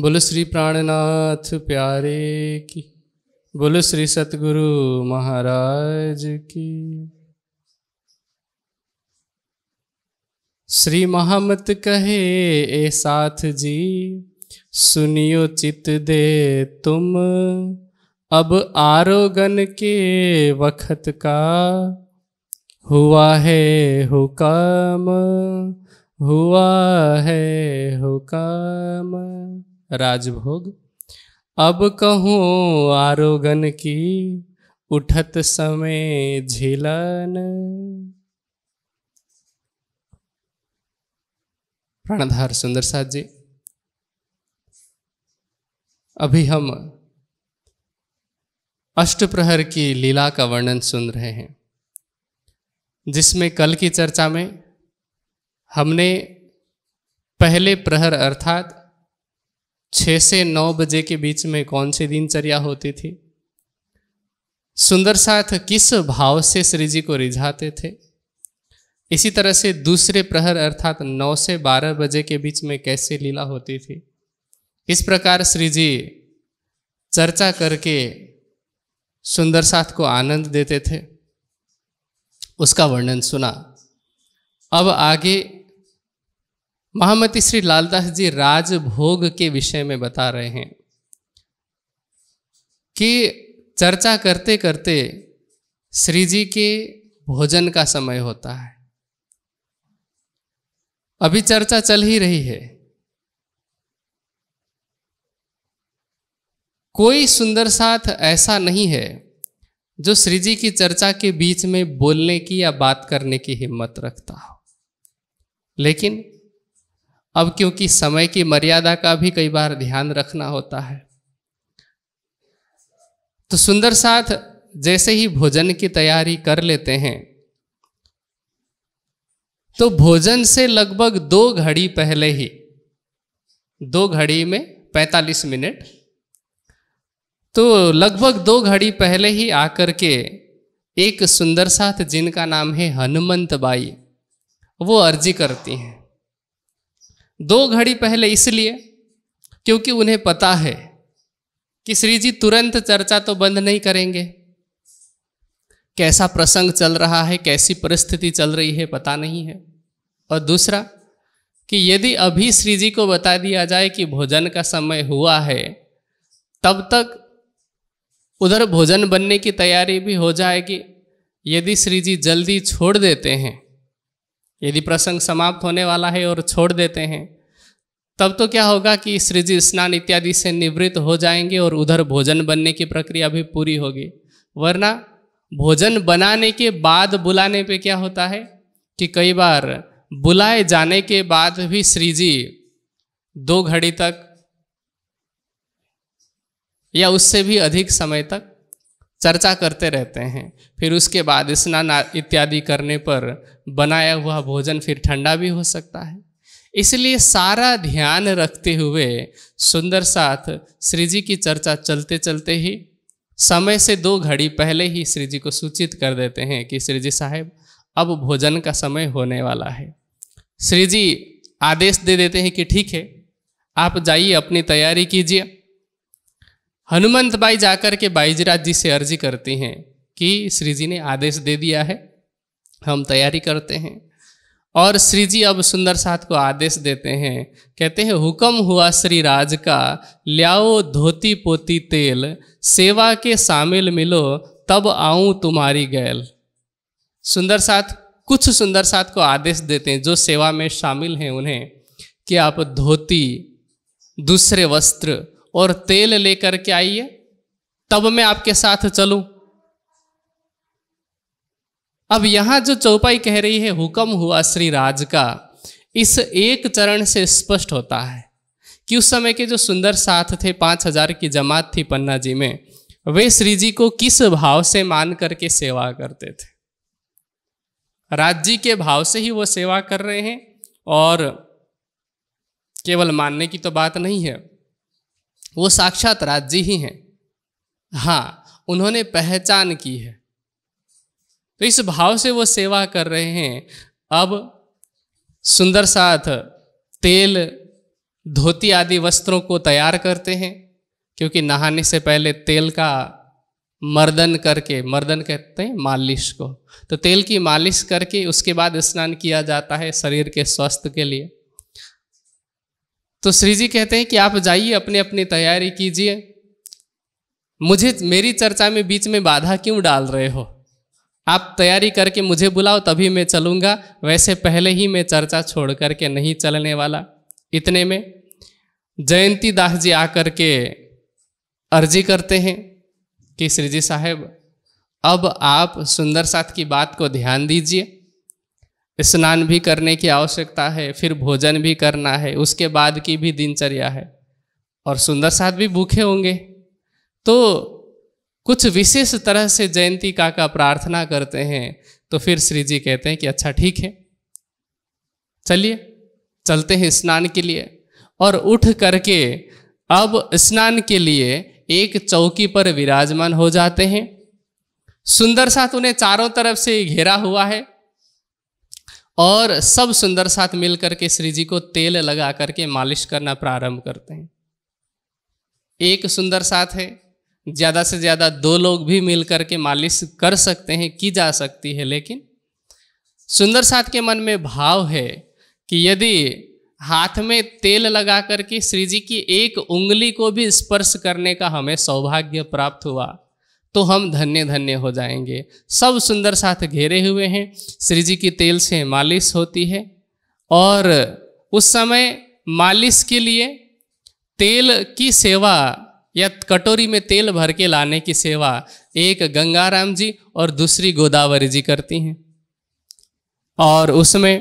बोलो श्री प्राणनाथ प्यारे की बोलो श्री सतगुरु महाराज की श्री महामत कहे ए साथ जी सुनियो चित दे तुम अब आरोगन के वक्त का हुआ है हुकम हुआ है हुकम राजभोग अब कहूँ आरोगन की उठत समय झीलन प्राणधार सुंदर साथ जी अभी हम अष्ट प्रहर की लीला का वर्णन सुन रहे हैं जिसमें कल की चर्चा में हमने पहले प्रहर अर्थात छः से नौ बजे के बीच में कौन सी दिनचर्या होती थी सुंदर साथ किस भाव से श्री जी को रिझाते थे इसी तरह से दूसरे प्रहर अर्थात नौ से बारह बजे के बीच में कैसे लीला होती थी इस प्रकार श्री जी चर्चा करके सुंदर साथ को आनंद देते थे उसका वर्णन सुना अब आगे महामति श्री लालदास जी राजभोग के विषय में बता रहे हैं कि चर्चा करते करते श्री जी के भोजन का समय होता है अभी चर्चा चल ही रही है कोई सुंदर साथ ऐसा नहीं है जो श्री जी की चर्चा के बीच में बोलने की या बात करने की हिम्मत रखता हो लेकिन अब क्योंकि समय की मर्यादा का भी कई बार ध्यान रखना होता है तो सुंदर साथ जैसे ही भोजन की तैयारी कर लेते हैं तो भोजन से लगभग दो घड़ी पहले ही दो घड़ी में 45 मिनट तो लगभग दो घड़ी पहले ही आकर के एक सुंदर साथ जिनका नाम है हनुमंत बाई वो अर्जी करती हैं दो घड़ी पहले इसलिए क्योंकि उन्हें पता है कि श्री जी तुरंत चर्चा तो बंद नहीं करेंगे कैसा प्रसंग चल रहा है कैसी परिस्थिति चल रही है पता नहीं है और दूसरा कि यदि अभी श्री जी को बता दिया जाए कि भोजन का समय हुआ है तब तक उधर भोजन बनने की तैयारी भी हो जाएगी यदि श्री जी जल्दी छोड़ देते हैं यदि प्रसंग समाप्त होने वाला है और छोड़ देते हैं तब तो क्या होगा कि सृजी स्नान इत्यादि से निवृत्त हो जाएंगे और उधर भोजन बनने की प्रक्रिया भी पूरी होगी वरना भोजन बनाने के बाद बुलाने पे क्या होता है कि कई बार बुलाए जाने के बाद भी श्रीजी दो घड़ी तक या उससे भी अधिक समय तक चर्चा करते रहते हैं फिर उसके बाद स्नान इत्यादि करने पर बनाया हुआ भोजन फिर ठंडा भी हो सकता है इसलिए सारा ध्यान रखते हुए सुंदर साथ श्री जी की चर्चा चलते चलते ही समय से दो घड़ी पहले ही श्री जी को सूचित कर देते हैं कि श्री जी साहेब अब भोजन का समय होने वाला है श्री जी आदेश दे देते हैं कि ठीक है आप जाइए अपनी तैयारी कीजिए हनुमंत बाई जाकर के बाईजराज जी से अर्जी करती हैं कि श्री जी ने आदेश दे दिया है हम तैयारी करते हैं और श्री जी अब सुंदर साथ को आदेश देते हैं कहते हैं हुक्म हुआ श्री राज का ल्याओ धोती पोती तेल सेवा के शामिल मिलो तब आऊं तुम्हारी गैल सुंदर साथ कुछ सुंदर साथ को आदेश देते हैं जो सेवा में शामिल हैं उन्हें कि आप धोती दूसरे वस्त्र और तेल लेकर के आइए तब मैं आपके साथ चलूं अब यहां जो चौपाई कह रही है हुक्म हुआ श्री राज का इस एक चरण से स्पष्ट होता है कि उस समय के जो सुंदर साथ थे पांच हजार की जमात थी पन्ना जी में वे श्री जी को किस भाव से मान करके सेवा करते थे राज्य के भाव से ही वो सेवा कर रहे हैं और केवल मानने की तो बात नहीं है वो साक्षात राज्य ही हैं हाँ उन्होंने पहचान की है तो इस भाव से वो सेवा कर रहे हैं अब सुंदर साथ तेल धोती आदि वस्त्रों को तैयार करते हैं क्योंकि नहाने से पहले तेल का मर्दन करके मर्दन कहते हैं मालिश को तो तेल की मालिश करके उसके बाद स्नान किया जाता है शरीर के स्वास्थ्य के लिए तो श्री जी कहते हैं कि आप जाइए अपने अपनी तैयारी कीजिए मुझे मेरी चर्चा में बीच में बाधा क्यों डाल रहे हो आप तैयारी करके मुझे बुलाओ तभी मैं चलूँगा वैसे पहले ही मैं चर्चा छोड़ करके नहीं चलने वाला इतने में जयंती दास जी आकर के अर्जी करते हैं कि श्री जी साहेब अब आप सुंदर साथ की बात को ध्यान दीजिए स्नान भी करने की आवश्यकता है फिर भोजन भी करना है उसके बाद की भी दिनचर्या है और सुंदर साथ भी भूखे होंगे तो कुछ विशेष तरह से जयंती काका प्रार्थना करते हैं तो फिर श्री जी कहते हैं कि अच्छा ठीक है चलिए चलते हैं स्नान के लिए और उठ करके अब स्नान के लिए एक चौकी पर विराजमान हो जाते हैं सुंदर साथ उन्हें चारों तरफ से घेरा हुआ है और सब सुंदर साथ मिल करके श्री जी को तेल लगा करके मालिश करना प्रारंभ करते हैं एक सुंदर साथ है ज़्यादा से ज़्यादा दो लोग भी मिल करके मालिश कर सकते हैं की जा सकती है लेकिन सुंदर साथ के मन में भाव है कि यदि हाथ में तेल लगा करके श्री जी की एक उंगली को भी स्पर्श करने का हमें सौभाग्य प्राप्त हुआ तो हम धन्य धन्य हो जाएंगे सब सुंदर साथ घेरे हुए हैं श्री जी की तेल से मालिश होती है और उस समय मालिश के लिए तेल की सेवा या कटोरी में तेल भर के लाने की सेवा एक गंगाराम जी और दूसरी गोदावरी जी करती हैं और उसमें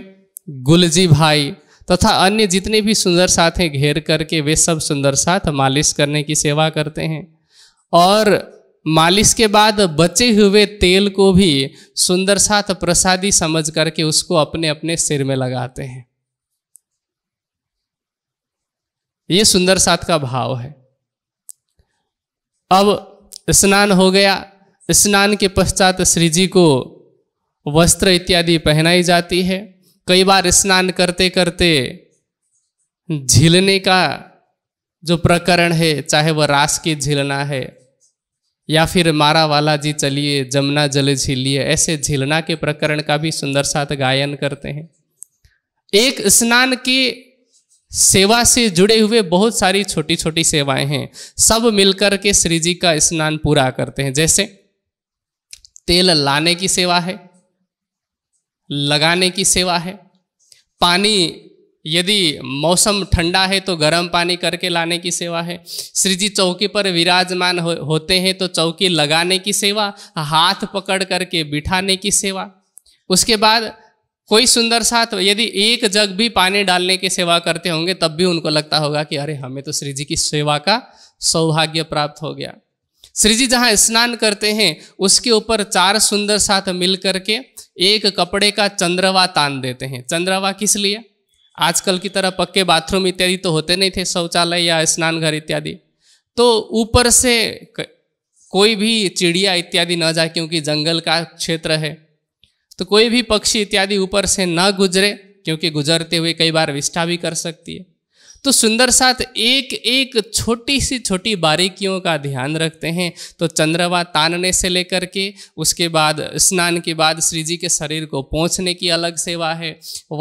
गुलजी भाई तथा तो अन्य जितने भी सुंदर साथ हैं घेर करके वे सब सुंदर साथ मालिश करने की सेवा करते हैं और मालिश के बाद बचे हुए तेल को भी सुंदर साथ प्रसादी समझ करके उसको अपने अपने सिर में लगाते हैं ये सुंदर साथ का भाव है अब स्नान हो गया स्नान के पश्चात श्री जी को वस्त्र इत्यादि पहनाई जाती है कई बार स्नान करते करते झीलने का जो प्रकरण है चाहे वह रास की झीलना है या फिर मारा वाला जी चलिए जमुना जल झीलिए ऐसे झीलना के प्रकरण का भी सुंदर साथ गायन करते हैं एक स्नान की सेवा से जुड़े हुए बहुत सारी छोटी छोटी सेवाएं हैं सब मिलकर के श्री जी का स्नान पूरा करते हैं जैसे तेल लाने की सेवा है लगाने की सेवा है पानी यदि मौसम ठंडा है तो गर्म पानी करके लाने की सेवा है श्री जी चौकी पर विराजमान हो, होते हैं तो चौकी लगाने की सेवा हाथ पकड़ करके बिठाने की सेवा उसके बाद कोई सुंदर साथ यदि एक जग भी पानी डालने की सेवा करते होंगे तब भी उनको लगता होगा कि अरे हमें तो श्री जी की सेवा का सौभाग्य प्राप्त हो गया श्री जी जहाँ स्नान करते हैं उसके ऊपर चार सुंदर साथ मिल करके एक कपड़े का चंद्रवा तान देते हैं चंद्रवा किस लिए आजकल की तरह पक्के बाथरूम इत्यादि तो होते नहीं थे शौचालय या स्नान घर इत्यादि तो ऊपर से कोई भी चिड़िया इत्यादि न जाए क्योंकि जंगल का क्षेत्र है तो कोई भी पक्षी इत्यादि ऊपर से न गुजरे क्योंकि गुजरते हुए कई बार विष्ठा भी कर सकती है तो सुंदर साथ एक एक छोटी सी छोटी बारीकियों का ध्यान रखते हैं तो चंद्रमा तानने से लेकर के उसके बाद स्नान के बाद श्री जी के शरीर को पहुँचने की अलग सेवा है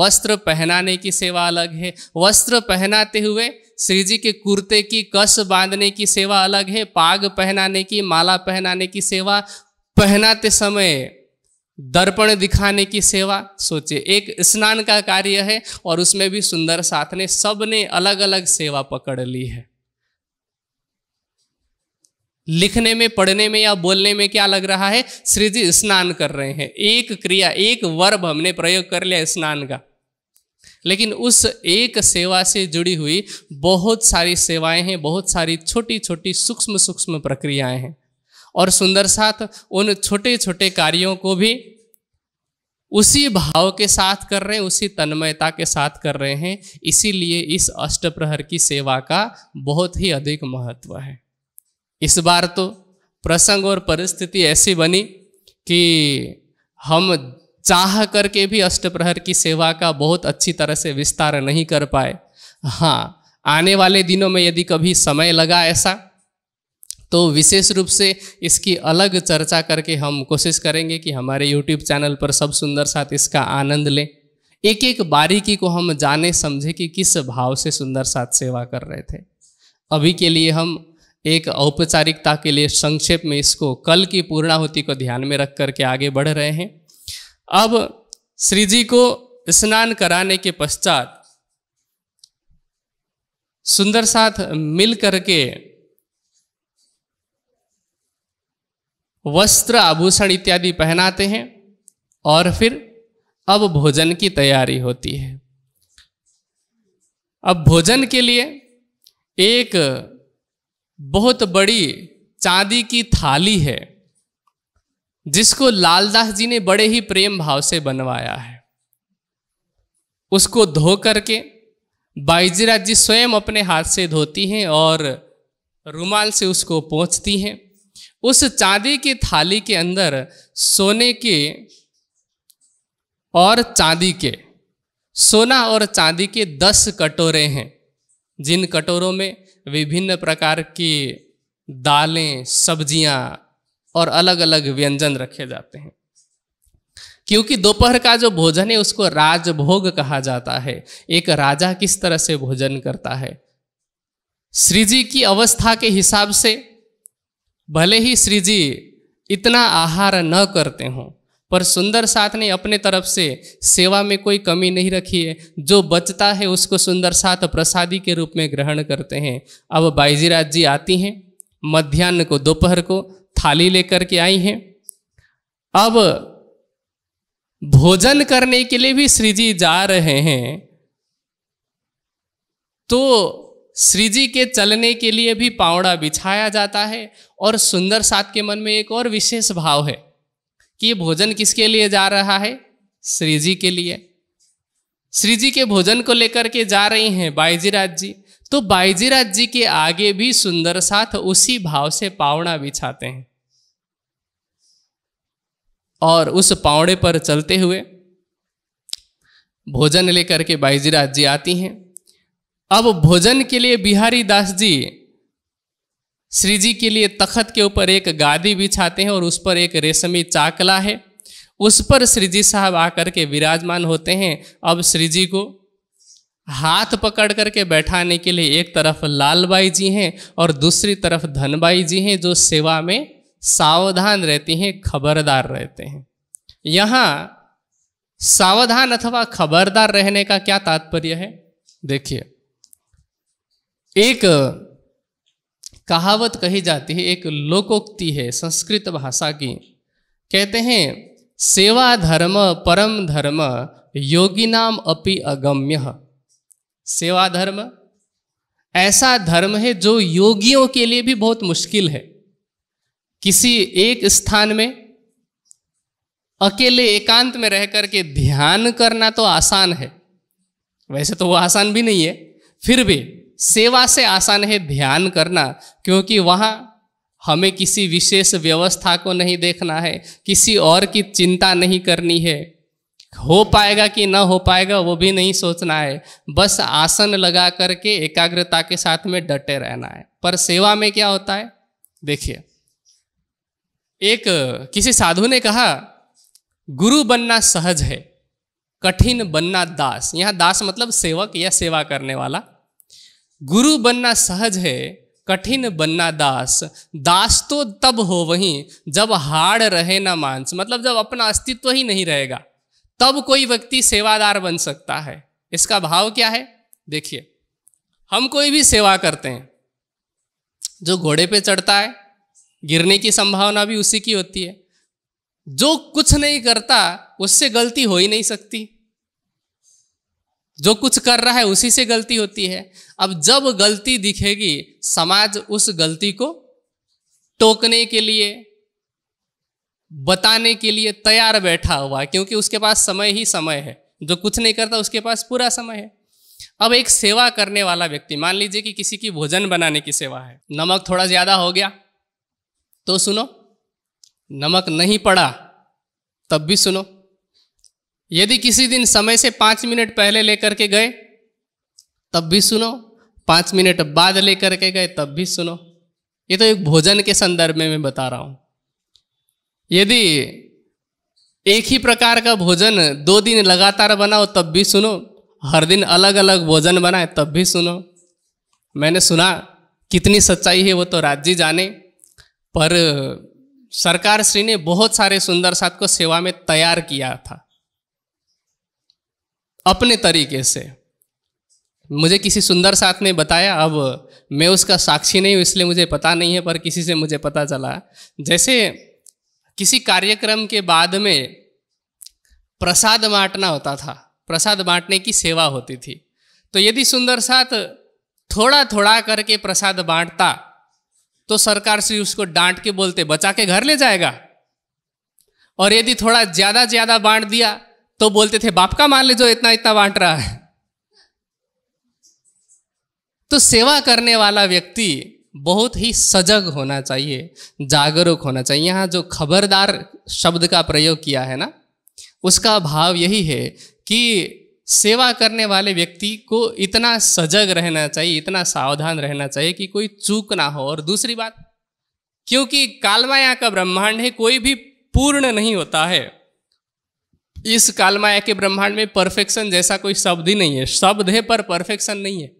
वस्त्र पहनाने की सेवा अलग है वस्त्र पहनाते हुए श्री जी के कुर्ते की कस बांधने की सेवा अलग है पाग पहनाने की माला पहनाने की सेवा पहनाते समय दर्पण दिखाने की सेवा सोचे एक स्नान का कार्य है और उसमें भी सुंदर साथ ने सबने अलग अलग सेवा पकड़ ली है लिखने में पढ़ने में या बोलने में क्या लग रहा है श्री जी स्नान कर रहे हैं एक क्रिया एक वर्ब हमने प्रयोग कर लिया स्नान का लेकिन उस एक सेवा से जुड़ी हुई बहुत सारी सेवाएं हैं बहुत सारी छोटी छोटी सूक्ष्म सूक्ष्म प्रक्रियाएं हैं और सुंदर साथ उन छोटे छोटे कार्यों को भी उसी भाव के साथ कर रहे हैं उसी तन्मयता के साथ कर रहे हैं इसीलिए इस अष्ट प्रहर की सेवा का बहुत ही अधिक महत्व है इस बार तो प्रसंग और परिस्थिति ऐसी बनी कि हम चाह करके भी अष्ट प्रहर की सेवा का बहुत अच्छी तरह से विस्तार नहीं कर पाए हाँ आने वाले दिनों में यदि कभी समय लगा ऐसा तो विशेष रूप से इसकी अलग चर्चा करके हम कोशिश करेंगे कि हमारे YouTube चैनल पर सब सुंदर साथ इसका आनंद लें एक एक बारीकी को हम जाने समझे कि किस भाव से सुंदर साथ सेवा कर रहे थे अभी के लिए हम एक औपचारिकता के लिए संक्षेप में इसको कल की पूर्णाहुति को ध्यान में रख करके आगे बढ़ रहे हैं अब श्री जी को स्नान कराने के पश्चात सुंदर साथ मिल करके वस्त्र आभूषण इत्यादि पहनाते हैं और फिर अब भोजन की तैयारी होती है अब भोजन के लिए एक बहुत बड़ी चांदी की थाली है जिसको लालदास जी ने बड़े ही प्रेम भाव से बनवाया है उसको धो करके बाईजीराज जी स्वयं अपने हाथ से धोती हैं और रुमाल से उसको पोंछती हैं उस चांदी की थाली के अंदर सोने के और चांदी के सोना और चांदी के दस कटोरे हैं जिन कटोरों में विभिन्न प्रकार की दालें सब्जियां और अलग अलग व्यंजन रखे जाते हैं क्योंकि दोपहर का जो भोजन है उसको राजभोग कहा जाता है एक राजा किस तरह से भोजन करता है श्रीजी की अवस्था के हिसाब से भले ही श्री जी इतना आहार न करते हों पर सुंदर साथ ने अपने तरफ से सेवा में कोई कमी नहीं रखी है जो बचता है उसको सुंदर साथ प्रसादी के रूप में ग्रहण करते हैं अब बाईजीराज जी आती हैं मध्यान्ह को दोपहर को थाली लेकर के आई हैं अब भोजन करने के लिए भी श्री जी जा रहे हैं तो श्रीजी के चलने के लिए भी पावड़ा बिछाया जाता है और सुंदर सात के मन में एक और विशेष भाव है कि ये भोजन किसके लिए जा रहा है श्री जी के लिए श्री जी के भोजन को लेकर के जा रही हैं बाईजीराज जी तो बाईजीराज जी के आगे भी सुंदर साथ उसी भाव से पावड़ा बिछाते हैं और उस पावड़े पर चलते हुए भोजन लेकर के बाईजीराज जी आती हैं अब भोजन के लिए बिहारी दास जी श्री जी के लिए तखत के ऊपर एक गादी बिछाते हैं और उस पर एक रेशमी चाकला है उस पर श्री जी साहब आकर के विराजमान होते हैं अब श्री जी को हाथ पकड़ करके बैठाने के लिए एक तरफ लालबाई जी हैं और दूसरी तरफ धनबाई जी हैं जो सेवा में सावधान रहती हैं खबरदार रहते हैं यहाँ सावधान अथवा खबरदार रहने का क्या तात्पर्य है देखिए एक कहावत कही जाती है एक लोकोक्ति है संस्कृत भाषा की कहते हैं सेवा धर्म परम धर्म योगी नाम अपि अगम्य सेवा धर्म ऐसा धर्म है जो योगियों के लिए भी बहुत मुश्किल है किसी एक स्थान में अकेले एकांत में रह करके ध्यान करना तो आसान है वैसे तो वो आसान भी नहीं है फिर भी सेवा से आसान है ध्यान करना क्योंकि वहाँ हमें किसी विशेष व्यवस्था को नहीं देखना है किसी और की चिंता नहीं करनी है हो पाएगा कि ना हो पाएगा वो भी नहीं सोचना है बस आसन लगा करके एकाग्रता के साथ में डटे रहना है पर सेवा में क्या होता है देखिए एक किसी साधु ने कहा गुरु बनना सहज है कठिन बनना दास यहाँ दास मतलब सेवक या सेवा करने वाला गुरु बनना सहज है कठिन बनना दास दास तो तब हो वहीं जब हार रहे ना मांस मतलब जब अपना अस्तित्व ही नहीं रहेगा तब कोई व्यक्ति सेवादार बन सकता है इसका भाव क्या है देखिए हम कोई भी सेवा करते हैं जो घोड़े पे चढ़ता है गिरने की संभावना भी उसी की होती है जो कुछ नहीं करता उससे गलती हो ही नहीं सकती जो कुछ कर रहा है उसी से गलती होती है अब जब गलती दिखेगी समाज उस गलती को टोकने के लिए बताने के लिए तैयार बैठा हुआ क्योंकि उसके पास समय ही समय है जो कुछ नहीं करता उसके पास पूरा समय है अब एक सेवा करने वाला व्यक्ति मान लीजिए कि किसी की भोजन बनाने की सेवा है नमक थोड़ा ज़्यादा हो गया तो सुनो नमक नहीं पड़ा तब भी सुनो यदि किसी दिन समय से पाँच मिनट पहले लेकर के गए तब भी सुनो पाँच मिनट बाद लेकर के गए तब भी सुनो ये तो एक भोजन के संदर्भ में मैं बता रहा हूँ यदि एक ही प्रकार का भोजन दो दिन लगातार बनाओ तब भी सुनो हर दिन अलग अलग भोजन बनाए तब भी सुनो मैंने सुना कितनी सच्चाई है वो तो राज्य जाने पर सरकार श्री ने बहुत सारे सुंदर साथ को सेवा में तैयार किया था अपने तरीके से मुझे किसी सुंदर साथ ने बताया अब मैं उसका साक्षी नहीं हूँ इसलिए मुझे पता नहीं है पर किसी से मुझे पता चला जैसे किसी कार्यक्रम के बाद में प्रसाद बांटना होता था प्रसाद बांटने की सेवा होती थी तो यदि सुंदर साथ थोड़ा थोड़ा करके प्रसाद बांटता तो सरकार से उसको डांट के बोलते बचा के घर ले जाएगा और यदि थोड़ा ज़्यादा ज़्यादा बांट दिया तो बोलते थे बाप का मान लीजिए इतना इतना बांट रहा है तो सेवा करने वाला व्यक्ति बहुत ही सजग होना चाहिए जागरूक होना चाहिए यहाँ जो खबरदार शब्द का प्रयोग किया है ना उसका भाव यही है कि सेवा करने वाले व्यक्ति को इतना सजग रहना चाहिए इतना सावधान रहना चाहिए कि कोई चूक ना हो और दूसरी बात क्योंकि कालमाया का ब्रह्मांड है कोई भी पूर्ण नहीं होता है इस कालमाया के ब्रह्मांड में परफेक्शन जैसा कोई शब्द ही नहीं है शब्द है पर परफेक्शन नहीं है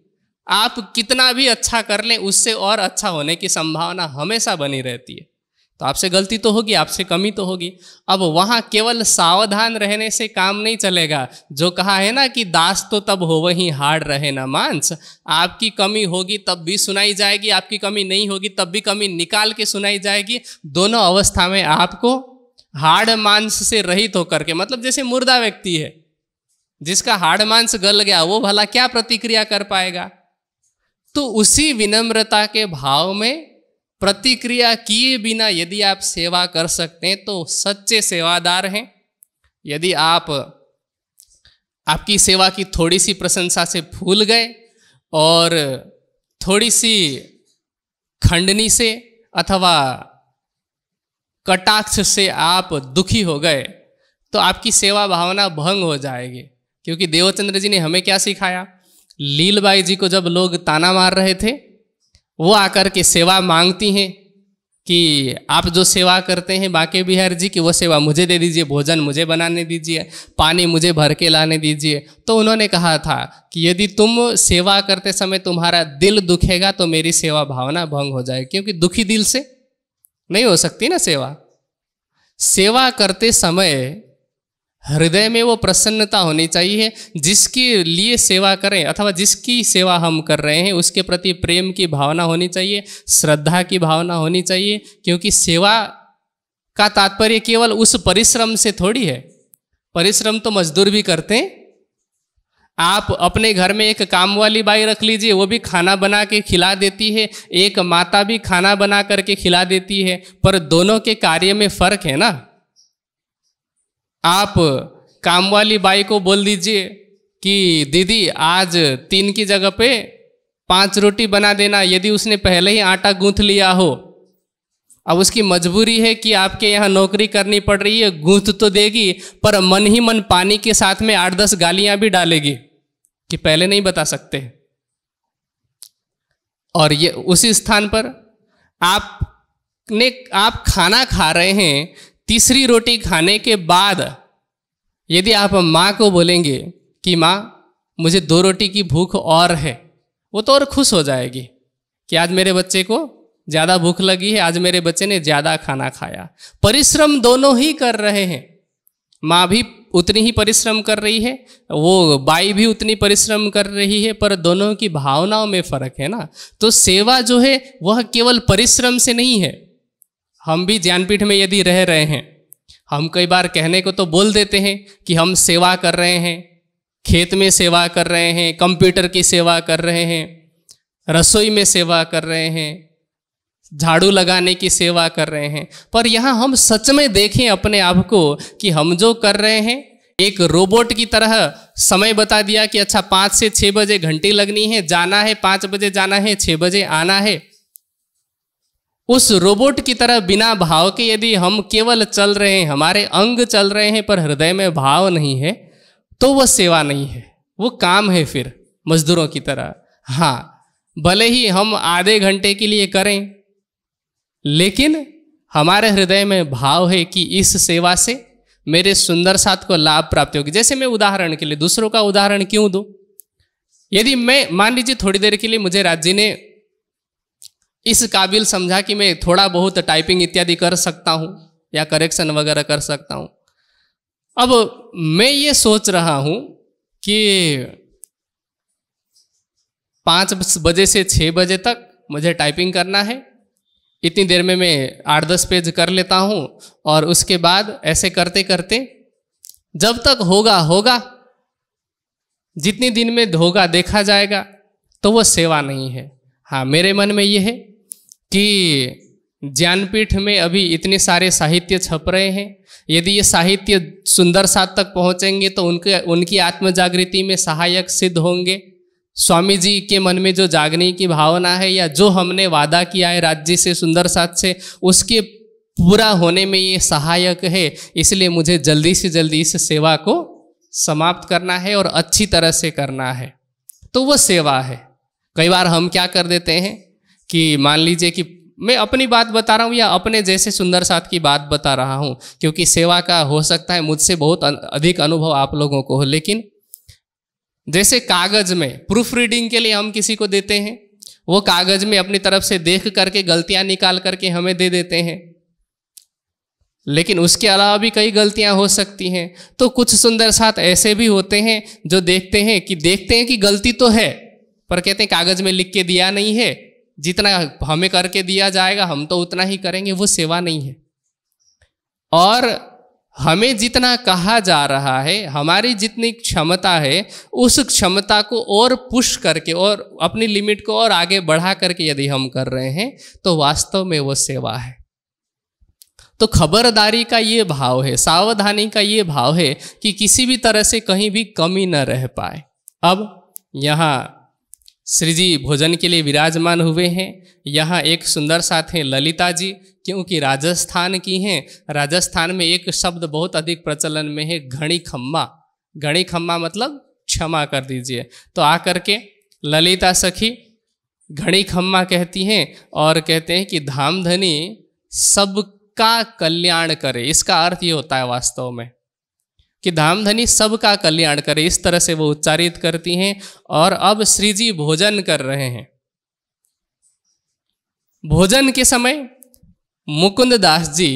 आप कितना भी अच्छा कर लें उससे और अच्छा होने की संभावना हमेशा बनी रहती है तो आपसे गलती तो होगी आपसे कमी तो होगी अब वहाँ केवल सावधान रहने से काम नहीं चलेगा जो कहा है ना कि दास तो तब हो वही हार्ड रहे ना मांस आपकी कमी होगी तब भी सुनाई जाएगी आपकी कमी नहीं होगी तब भी कमी निकाल के सुनाई जाएगी दोनों अवस्था में आपको हार्ड मांस से रहित होकर के मतलब जैसे मुर्दा व्यक्ति है जिसका हार्ड मांस गल गया वो भला क्या प्रतिक्रिया कर पाएगा तो उसी विनम्रता के भाव में प्रतिक्रिया किए बिना यदि आप सेवा कर सकते हैं तो सच्चे सेवादार हैं यदि आप आपकी सेवा की थोड़ी सी प्रशंसा से भूल गए और थोड़ी सी खंडनी से अथवा कटाक्ष से आप दुखी हो गए तो आपकी सेवा भावना भंग हो जाएगी क्योंकि देवचंद्र जी ने हमें क्या सिखाया लीलबाई जी को जब लोग ताना मार रहे थे वो आकर के सेवा मांगती हैं कि आप जो सेवा करते हैं बाके बिहार जी की वो सेवा मुझे दे दीजिए भोजन मुझे बनाने दीजिए पानी मुझे भर के लाने दीजिए तो उन्होंने कहा था कि यदि तुम सेवा करते समय तुम्हारा दिल दुखेगा तो मेरी सेवा भावना भंग हो जाएगी क्योंकि दुखी दिल से नहीं हो सकती ना सेवा सेवा करते समय हृदय में वो प्रसन्नता होनी चाहिए जिसके लिए सेवा करें अथवा जिसकी सेवा हम कर रहे हैं उसके प्रति प्रेम की भावना होनी चाहिए श्रद्धा की भावना होनी चाहिए क्योंकि सेवा का तात्पर्य केवल उस परिश्रम से थोड़ी है परिश्रम तो मजदूर भी करते हैं आप अपने घर में एक काम वाली बाई रख लीजिए वो भी खाना बना के खिला देती है एक माता भी खाना बना करके खिला देती है पर दोनों के कार्य में फर्क है ना आप काम वाली बाई को बोल दीजिए कि दीदी आज तीन की जगह पे पांच रोटी बना देना यदि उसने पहले ही आटा गूंथ लिया हो अब उसकी मजबूरी है कि आपके यहाँ नौकरी करनी पड़ रही है गूंथ तो देगी पर मन ही मन पानी के साथ में आठ दस गालियां भी डालेगी कि पहले नहीं बता सकते और ये उसी स्थान पर आप ने आप खाना खा रहे हैं तीसरी रोटी खाने के बाद यदि आप माँ को बोलेंगे कि माँ मुझे दो रोटी की भूख और है वो तो और खुश हो जाएगी कि आज मेरे बच्चे को ज्यादा भूख लगी है आज मेरे बच्चे ने ज्यादा खाना खाया परिश्रम दोनों ही कर रहे हैं माँ भी उतनी ही परिश्रम कर रही है वो बाई भी उतनी परिश्रम कर रही है पर दोनों की भावनाओं में फर्क है ना तो सेवा जो है वह केवल परिश्रम से नहीं है हम भी ज्ञानपीठ में यदि रह रहे हैं हम कई बार कहने को तो बोल देते हैं कि हम सेवा कर रहे हैं खेत में सेवा कर रहे हैं कंप्यूटर की सेवा कर रहे हैं रसोई में सेवा कर रहे हैं झाड़ू लगाने की सेवा कर रहे हैं पर यहाँ हम सच में देखें अपने आप को कि हम जो कर रहे हैं एक रोबोट की तरह समय बता दिया कि अच्छा पाँच से छः बजे घंटी लगनी है जाना है पाँच बजे जाना है छः बजे आना है उस रोबोट की तरह बिना भाव के यदि हम केवल चल रहे हैं हमारे अंग चल रहे हैं पर हृदय में भाव नहीं है तो वह सेवा नहीं है वो काम है फिर मजदूरों की तरह हाँ भले ही हम आधे घंटे के लिए करें लेकिन हमारे हृदय में भाव है कि इस सेवा से मेरे सुंदर साथ को लाभ प्राप्ति होगी जैसे मैं उदाहरण के लिए दूसरों का उदाहरण क्यों दू यदि मैं मान लीजिए थोड़ी देर के लिए मुझे राज्य ने इस काबिल समझा कि मैं थोड़ा बहुत टाइपिंग इत्यादि कर सकता हूं या करेक्शन वगैरह कर सकता हूं अब मैं ये सोच रहा हूं कि पांच बजे से छह बजे तक मुझे टाइपिंग करना है इतनी देर में मैं आठ दस पेज कर लेता हूँ और उसके बाद ऐसे करते करते जब तक होगा होगा जितनी दिन में होगा देखा जाएगा तो वो सेवा नहीं है हाँ मेरे मन में ये है कि ज्ञानपीठ में अभी इतने सारे साहित्य छप रहे हैं यदि ये साहित्य सुंदर साथ तक पहुँचेंगे तो उनके उनकी आत्म जागृति में सहायक सिद्ध होंगे स्वामी जी के मन में जो जागने की भावना है या जो हमने वादा किया है राज्य से सुंदर साथ से उसके पूरा होने में ये सहायक है इसलिए मुझे जल्दी से जल्दी इस सेवा को समाप्त करना है और अच्छी तरह से करना है तो वो सेवा है कई बार हम क्या कर देते हैं कि मान लीजिए कि मैं अपनी बात बता रहा हूँ या अपने जैसे सुंदर साथ की बात बता रहा हूँ क्योंकि सेवा का हो सकता है मुझसे बहुत अधिक अनुभव आप लोगों को हो लेकिन जैसे कागज में प्रूफ रीडिंग के लिए हम किसी को देते हैं वो कागज में अपनी तरफ से देख करके गलतियां निकाल करके हमें दे देते हैं लेकिन उसके अलावा भी कई गलतियां हो सकती हैं तो कुछ सुंदर साथ ऐसे भी होते हैं जो देखते हैं कि देखते हैं कि गलती तो है पर कहते हैं कागज में लिख के दिया नहीं है जितना हमें करके दिया जाएगा हम तो उतना ही करेंगे वो सेवा नहीं है और हमें जितना कहा जा रहा है हमारी जितनी क्षमता है उस क्षमता को और पुश करके और अपनी लिमिट को और आगे बढ़ा करके यदि हम कर रहे हैं तो वास्तव में वो सेवा है तो खबरदारी का ये भाव है सावधानी का ये भाव है कि किसी भी तरह से कहीं भी कमी न रह पाए अब यहाँ श्री जी भोजन के लिए विराजमान हुए हैं यहाँ एक सुंदर साथ हैं ललिता जी क्योंकि राजस्थान की हैं राजस्थान में एक शब्द बहुत अधिक प्रचलन में है घणी खम्मा घड़ी खम्मा मतलब क्षमा कर दीजिए तो आकर के ललिता सखी घणी खम्मा कहती हैं और कहते हैं कि धामधनी सबका कल्याण करे इसका अर्थ ये होता है वास्तव में कि धामधनी सबका कल्याण करे इस तरह से वो उच्चारित करती हैं और अब श्री जी भोजन कर रहे हैं भोजन के समय मुकुंद दास जी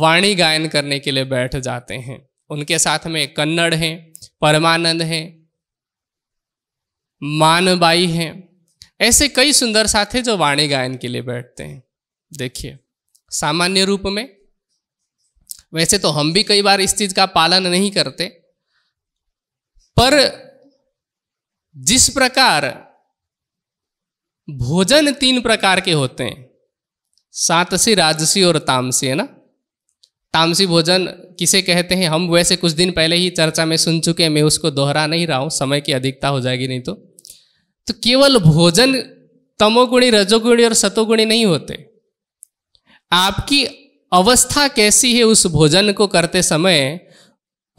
वाणी गायन करने के लिए बैठ जाते हैं उनके साथ में कन्नड़ हैं परमानंद हैं मानबाई हैं ऐसे कई सुंदर साथ हैं जो वाणी गायन के लिए बैठते हैं देखिए सामान्य रूप में वैसे तो हम भी कई बार इस चीज का पालन नहीं करते पर जिस प्रकार भोजन तीन प्रकार के होते हैं सातसी राजसी और तामसी है ना तामसी भोजन किसे कहते हैं हम वैसे कुछ दिन पहले ही चर्चा में सुन चुके हैं मैं उसको दोहरा नहीं रहा हूं समय की अधिकता हो जाएगी नहीं तो तो केवल भोजन तमोगुणी रजोगुणी और सतोगुणी नहीं होते आपकी अवस्था कैसी है उस भोजन को करते समय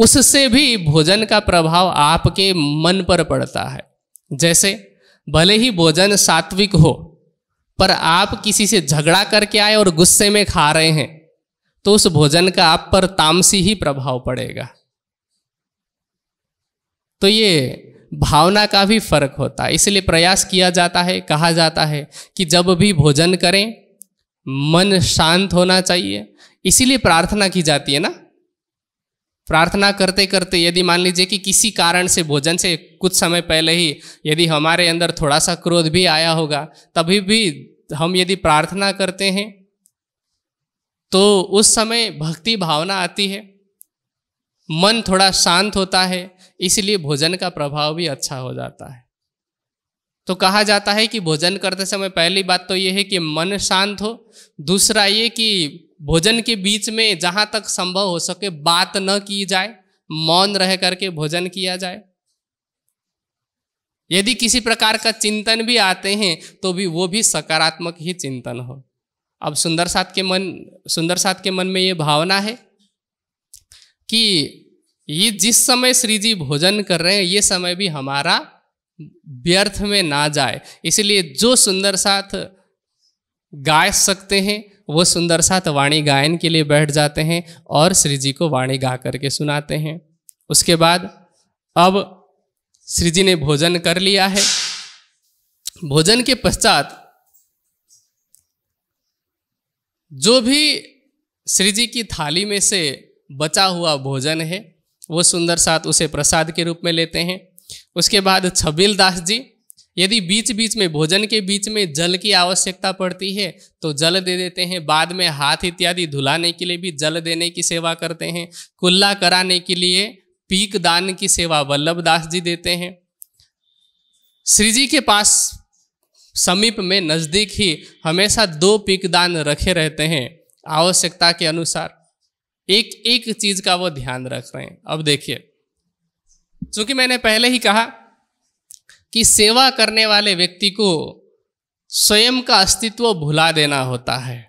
उससे भी भोजन का प्रभाव आपके मन पर पड़ता है जैसे भले ही भोजन सात्विक हो पर आप किसी से झगड़ा करके आए और गुस्से में खा रहे हैं तो उस भोजन का आप पर तामसी ही प्रभाव पड़ेगा तो ये भावना का भी फर्क होता है इसलिए प्रयास किया जाता है कहा जाता है कि जब भी भोजन करें मन शांत होना चाहिए इसीलिए प्रार्थना की जाती है ना प्रार्थना करते करते यदि मान लीजिए कि किसी कारण से भोजन से कुछ समय पहले ही यदि हमारे अंदर थोड़ा सा क्रोध भी आया होगा तभी भी हम यदि प्रार्थना करते हैं तो उस समय भक्ति भावना आती है मन थोड़ा शांत होता है इसलिए भोजन का प्रभाव भी अच्छा हो जाता है तो कहा जाता है कि भोजन करते समय पहली बात तो ये है कि मन शांत हो दूसरा ये कि भोजन के बीच में जहाँ तक संभव हो सके बात न की जाए मौन रह करके भोजन किया जाए यदि किसी प्रकार का चिंतन भी आते हैं तो भी वो भी सकारात्मक ही चिंतन हो अब सुंदर सात के मन सुंदर सात के मन में ये भावना है कि ये जिस समय श्री जी भोजन कर रहे हैं ये समय भी हमारा व्यर्थ में ना जाए इसलिए जो सुंदर साथ गा सकते हैं वो सुंदर साथ वाणी गायन के लिए बैठ जाते हैं और श्री जी को वाणी गा करके सुनाते हैं उसके बाद अब श्री जी ने भोजन कर लिया है भोजन के पश्चात जो भी श्री जी की थाली में से बचा हुआ भोजन है वो सुंदर साथ उसे प्रसाद के रूप में लेते हैं उसके बाद छबील दास जी यदि बीच बीच में भोजन के बीच में जल की आवश्यकता पड़ती है तो जल दे देते हैं बाद में हाथ इत्यादि धुलाने के लिए भी जल देने की सेवा करते हैं कुल्ला कराने के लिए पीक दान की सेवा वल्लभ दास जी देते हैं श्री जी के पास समीप में नज़दीक ही हमेशा दो पीक दान रखे रहते हैं आवश्यकता के अनुसार एक एक चीज़ का वो ध्यान रख रहे हैं अब देखिए चूंकि मैंने पहले ही कहा कि सेवा करने वाले व्यक्ति को स्वयं का अस्तित्व भुला देना होता है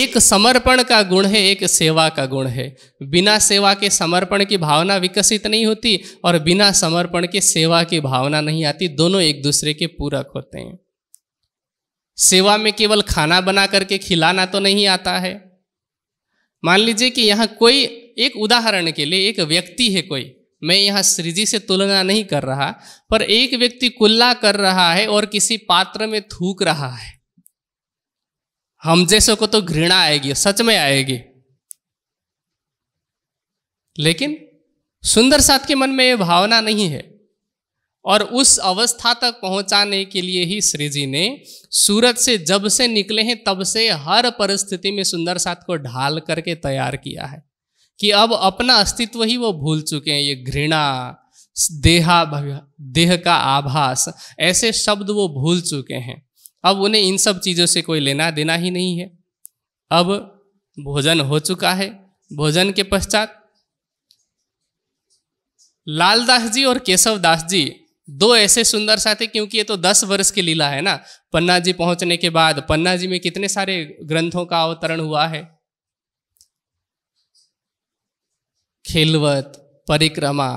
एक समर्पण का गुण है एक सेवा का गुण है बिना सेवा के समर्पण की भावना विकसित नहीं होती और बिना समर्पण के सेवा की भावना नहीं आती दोनों एक दूसरे के पूरक होते हैं सेवा में केवल खाना बना करके खिलाना तो नहीं आता है मान लीजिए कि यहाँ कोई एक उदाहरण के लिए एक व्यक्ति है कोई मैं यहाँ श्रीजी से तुलना नहीं कर रहा पर एक व्यक्ति कुल्ला कर रहा है और किसी पात्र में थूक रहा है हम जैसों को तो घृणा आएगी सच में आएगी लेकिन सुंदर साथ के मन में यह भावना नहीं है और उस अवस्था तक पहुंचाने के लिए ही श्री जी ने सूरत से जब से निकले हैं तब से हर परिस्थिति में सुंदर साथ को ढाल करके तैयार किया है कि अब अपना अस्तित्व ही वो भूल चुके हैं ये घृणा देहा देह का आभास ऐसे शब्द वो भूल चुके हैं अब उन्हें इन सब चीज़ों से कोई लेना देना ही नहीं है अब भोजन हो चुका है भोजन के पश्चात लालदास जी और केशव दास जी दो ऐसे सुंदर साथी क्योंकि ये तो दस वर्ष की लीला है ना पन्ना जी पहुंचने के बाद पन्ना जी में कितने सारे ग्रंथों का अवतरण हुआ है खिलवत परिक्रमा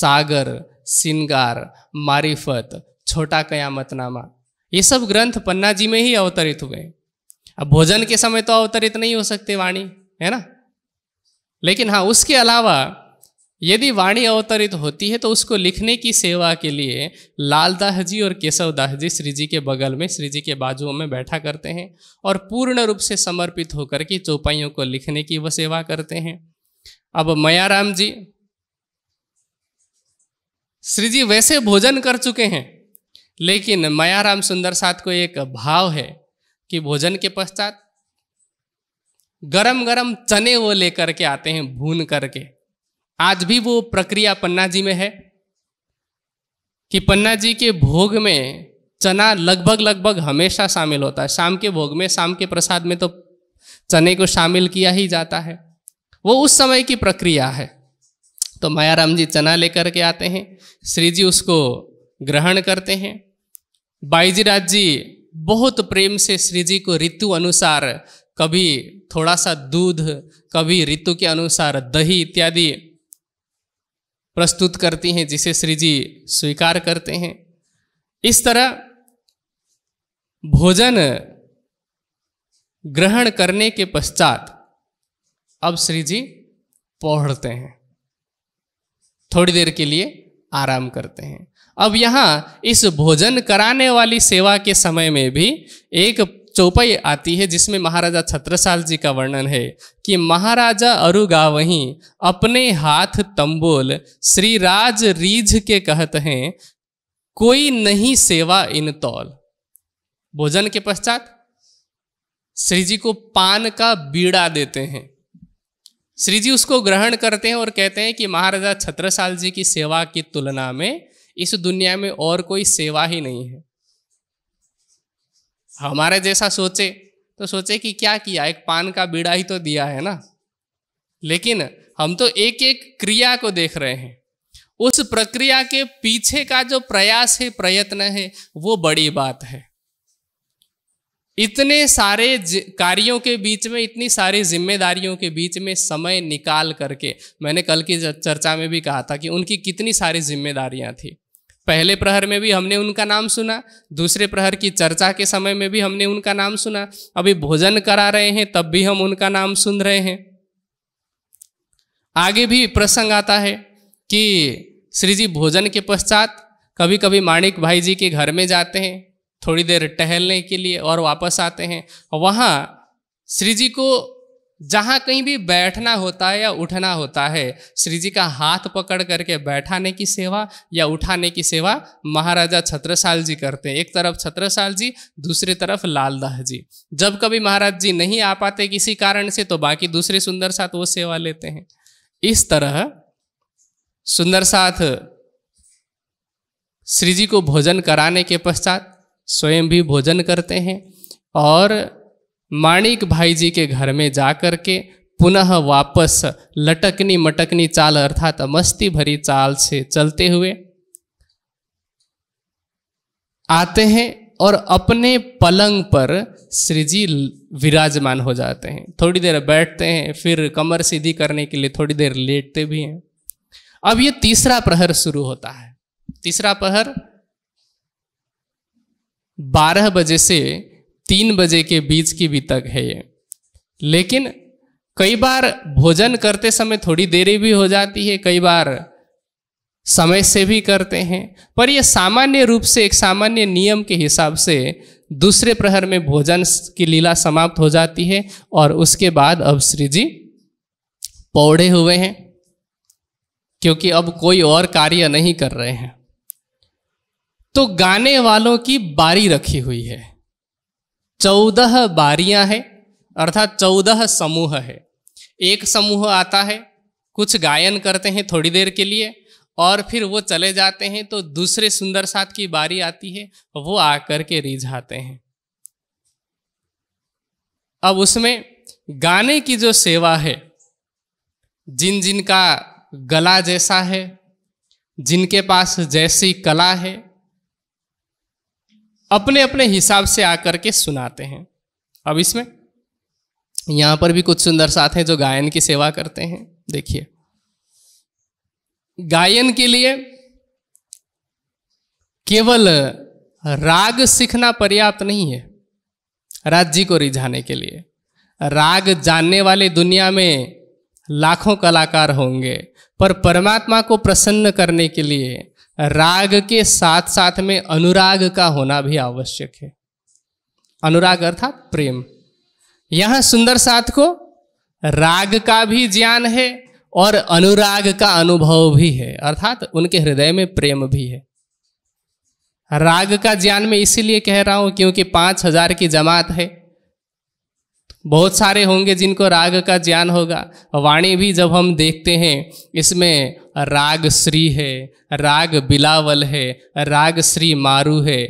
सागर सिंगार मारिफत छोटा कयामत नामा ये सब ग्रंथ पन्ना जी में ही अवतरित हुए अब भोजन के समय तो अवतरित नहीं हो सकते वाणी है ना लेकिन हाँ उसके अलावा यदि वाणी अवतरित होती है तो उसको लिखने की सेवा के लिए लाल दाह जी और केशव दाह जी श्री जी के बगल में श्री जी के बाजुओं में बैठा करते हैं और पूर्ण रूप से समर्पित होकर के चौपाइयों को लिखने की वह सेवा करते हैं अब मयाराम जी श्री जी वैसे भोजन कर चुके हैं लेकिन मयाराम सुंदर साथ को एक भाव है कि भोजन के पश्चात गरम गरम चने वो लेकर के आते हैं भून करके आज भी वो प्रक्रिया पन्ना जी में है कि पन्ना जी के भोग में चना लगभग लगभग हमेशा शामिल होता है शाम के भोग में शाम के प्रसाद में तो चने को शामिल किया ही जाता है वो उस समय की प्रक्रिया है तो मायाराम जी चना लेकर के आते हैं श्री जी उसको ग्रहण करते हैं बाईजीराज जी बहुत प्रेम से श्री जी को ऋतु अनुसार कभी थोड़ा सा दूध कभी ऋतु के अनुसार दही इत्यादि प्रस्तुत करती हैं जिसे श्री जी स्वीकार करते हैं इस तरह भोजन ग्रहण करने के पश्चात अब श्री जी पौढ़ते हैं थोड़ी देर के लिए आराम करते हैं अब यहाँ इस भोजन कराने वाली सेवा के समय में भी एक चौपाई आती है जिसमें महाराजा छत्रसाल जी का वर्णन है कि महाराजा अरुगावही अपने हाथ तंबोल श्रीराज रीझ के कहते हैं कोई नहीं सेवा इन तौल भोजन के पश्चात श्री जी को पान का बीड़ा देते हैं श्री जी उसको ग्रहण करते हैं और कहते हैं कि महाराजा छत्रसाल जी की सेवा की तुलना में इस दुनिया में और कोई सेवा ही नहीं है हमारे जैसा सोचे तो सोचे कि क्या किया एक पान का बीड़ा ही तो दिया है ना लेकिन हम तो एक एक क्रिया को देख रहे हैं उस प्रक्रिया के पीछे का जो प्रयास है प्रयत्न है वो बड़ी बात है इतने सारे कार्यों के बीच में इतनी सारी जिम्मेदारियों के बीच में समय निकाल करके मैंने कल की चर्चा में भी कहा था कि उनकी कितनी सारी जिम्मेदारियां थी पहले प्रहर में भी हमने उनका नाम सुना दूसरे प्रहर की चर्चा के समय में भी हमने उनका नाम सुना अभी भोजन करा रहे हैं तब भी हम उनका नाम सुन रहे हैं आगे भी प्रसंग आता है कि श्री जी भोजन के पश्चात कभी कभी माणिक भाई जी के घर में जाते हैं थोड़ी देर टहलने के लिए और वापस आते हैं वहाँ श्री जी को जहाँ कहीं भी बैठना होता है या उठना होता है श्री जी का हाथ पकड़ करके बैठाने की सेवा या उठाने की सेवा महाराजा छत्रसाल जी करते हैं एक तरफ छत्रसाल जी दूसरी तरफ लालदाह जी जब कभी महाराज जी नहीं आ पाते किसी कारण से तो बाकी दूसरे सुंदर साथ वो सेवा लेते हैं इस तरह सुंदर साथ श्री जी को भोजन कराने के पश्चात स्वयं भी भोजन करते हैं और माणिक भाई जी के घर में जा कर के पुनः वापस लटकनी मटकनी चाल अर्थात मस्ती भरी चाल से चलते हुए आते हैं और अपने पलंग पर श्री जी विराजमान हो जाते हैं थोड़ी देर बैठते हैं फिर कमर सीधी करने के लिए थोड़ी देर लेटते भी हैं अब ये तीसरा प्रहर शुरू होता है तीसरा प्रहर बारह बजे से तीन बजे के बीच की भी तक है ये लेकिन कई बार भोजन करते समय थोड़ी देरी भी हो जाती है कई बार समय से भी करते हैं पर यह सामान्य रूप से एक सामान्य नियम के हिसाब से दूसरे प्रहर में भोजन की लीला समाप्त हो जाती है और उसके बाद अब श्री जी पौड़े हुए हैं क्योंकि अब कोई और कार्य नहीं कर रहे हैं तो गाने वालों की बारी रखी हुई है चौदह बारियां हैं अर्थात चौदह समूह है एक समूह आता है कुछ गायन करते हैं थोड़ी देर के लिए और फिर वो चले जाते हैं तो दूसरे सुंदर सात की बारी आती है वो आकर के रिझाते हैं अब उसमें गाने की जो सेवा है जिन जिन का गला जैसा है जिनके पास जैसी कला है अपने अपने हिसाब से आकर के सुनाते हैं अब इसमें यहां पर भी कुछ सुंदर साथ हैं जो गायन की सेवा करते हैं देखिए गायन के लिए केवल राग सीखना पर्याप्त नहीं है राज्य को रिझाने के लिए राग जानने वाले दुनिया में लाखों कलाकार होंगे पर परमात्मा को प्रसन्न करने के लिए राग के साथ साथ में अनुराग का होना भी आवश्यक है अनुराग अर्थात प्रेम यहां सुंदर साथ को राग का भी ज्ञान है और अनुराग का अनुभव भी है अर्थात उनके हृदय में प्रेम भी है राग का ज्ञान में इसीलिए कह रहा हूं क्योंकि पांच हजार की जमात है बहुत सारे होंगे जिनको राग का ज्ञान होगा वाणी भी जब हम देखते हैं इसमें राग श्री है राग बिलावल है राग श्री मारू है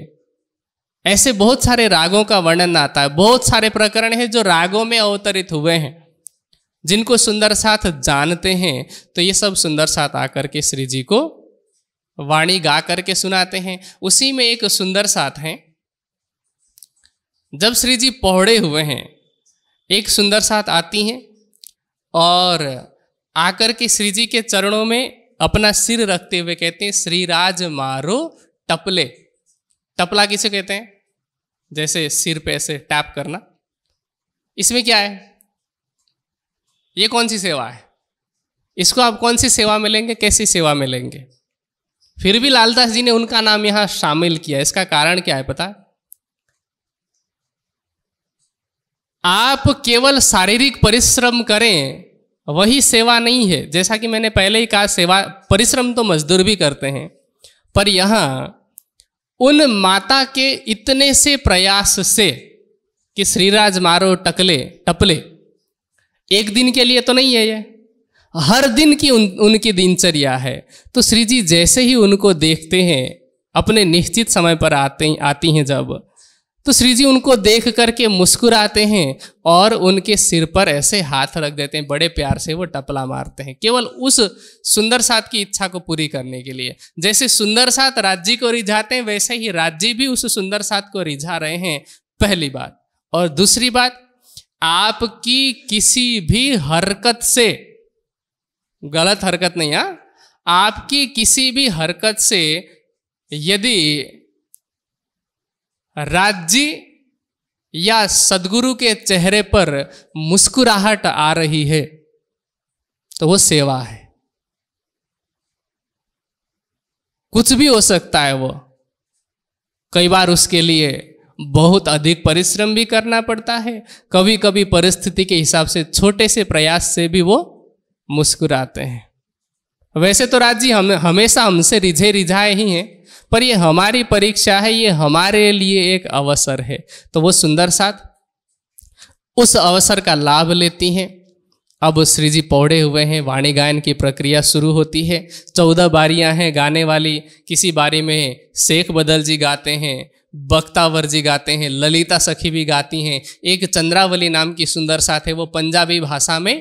ऐसे बहुत सारे रागों का वर्णन आता है बहुत सारे प्रकरण हैं जो रागों में अवतरित हुए हैं जिनको सुंदर साथ जानते हैं तो ये सब सुंदर साथ आकर के श्री जी को वाणी गा करके सुनाते हैं उसी में एक सुंदर साथ हैं जब श्री जी पौड़े हुए हैं एक सुंदर साथ आती हैं और आकर के श्री जी के चरणों में अपना सिर रखते हुए कहते हैं श्रीराज मारो टपले टपला किसे कहते हैं जैसे सिर पे ऐसे टैप करना इसमें क्या है ये कौन सी सेवा है इसको आप कौन सी सेवा मिलेंगे कैसी सेवा मिलेंगे फिर भी लालदास जी ने उनका नाम यहाँ शामिल किया इसका कारण क्या है पता है आप केवल शारीरिक परिश्रम करें वही सेवा नहीं है जैसा कि मैंने पहले ही कहा सेवा परिश्रम तो मजदूर भी करते हैं पर यहाँ उन माता के इतने से प्रयास से कि श्रीराज मारो टकले टपले एक दिन के लिए तो नहीं है ये हर दिन की उन, उनकी दिनचर्या है तो श्री जी जैसे ही उनको देखते हैं अपने निश्चित समय पर आते आती हैं जब तो श्री जी उनको देख करके मुस्कुराते हैं और उनके सिर पर ऐसे हाथ रख देते हैं बड़े प्यार से वो टपला मारते हैं केवल उस सुंदर साथ की इच्छा को पूरी करने के लिए जैसे सुंदर साथ राज्य को रिझाते हैं वैसे ही राज्य भी उस सुंदर साथ को रिझा रहे हैं पहली बात और दूसरी बात आपकी किसी भी हरकत से गलत हरकत नहीं है हाँ, आपकी किसी भी हरकत से यदि राज्य या सदगुरु के चेहरे पर मुस्कुराहट आ रही है तो वो सेवा है कुछ भी हो सकता है वो कई बार उसके लिए बहुत अधिक परिश्रम भी करना पड़ता है कभी कभी परिस्थिति के हिसाब से छोटे से प्रयास से भी वो मुस्कुराते हैं वैसे तो राज जी हम हमेशा हमसे रिझे रिझाए ही हैं पर ये हमारी परीक्षा है ये हमारे लिए एक अवसर है तो वो सुंदर साथ उस अवसर का लाभ लेती हैं अब श्री जी पौड़े हुए हैं वाणी गायन की प्रक्रिया शुरू होती है चौदह बारियां हैं गाने वाली किसी बारी में शेख बदल जी गाते हैं बक्तावर जी गाते हैं ललिता सखी भी गाती हैं एक चंद्रावली नाम की सुंदर साथ है वो पंजाबी भाषा में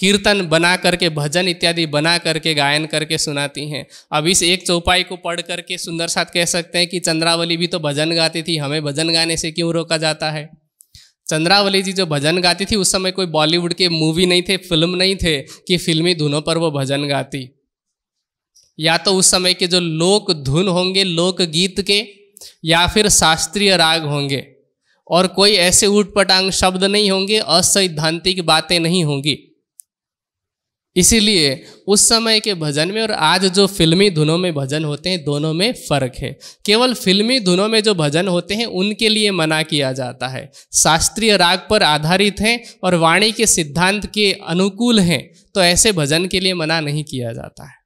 कीर्तन बना करके भजन इत्यादि बना करके गायन करके सुनाती हैं अब इस एक चौपाई को पढ़ करके सुंदर साथ कह सकते हैं कि चंद्रावली भी तो भजन गाती थी हमें भजन गाने से क्यों रोका जाता है चंद्रावली जी जो भजन गाती थी उस समय कोई बॉलीवुड के मूवी नहीं थे फिल्म नहीं थे कि फिल्मी धुनों पर वो भजन गाती या तो उस समय के जो लोक धुन होंगे लोक गीत के या फिर शास्त्रीय राग होंगे और कोई ऐसे उठपटांग शब्द नहीं होंगे असैद्धांतिक बातें नहीं होंगी इसीलिए उस समय के भजन में और आज जो फिल्मी धुनों में भजन होते हैं दोनों में फ़र्क है केवल फिल्मी धुनों में जो भजन होते हैं उनके लिए मना किया जाता है शास्त्रीय राग पर आधारित हैं और वाणी के सिद्धांत के अनुकूल हैं तो ऐसे भजन के लिए मना नहीं किया जाता है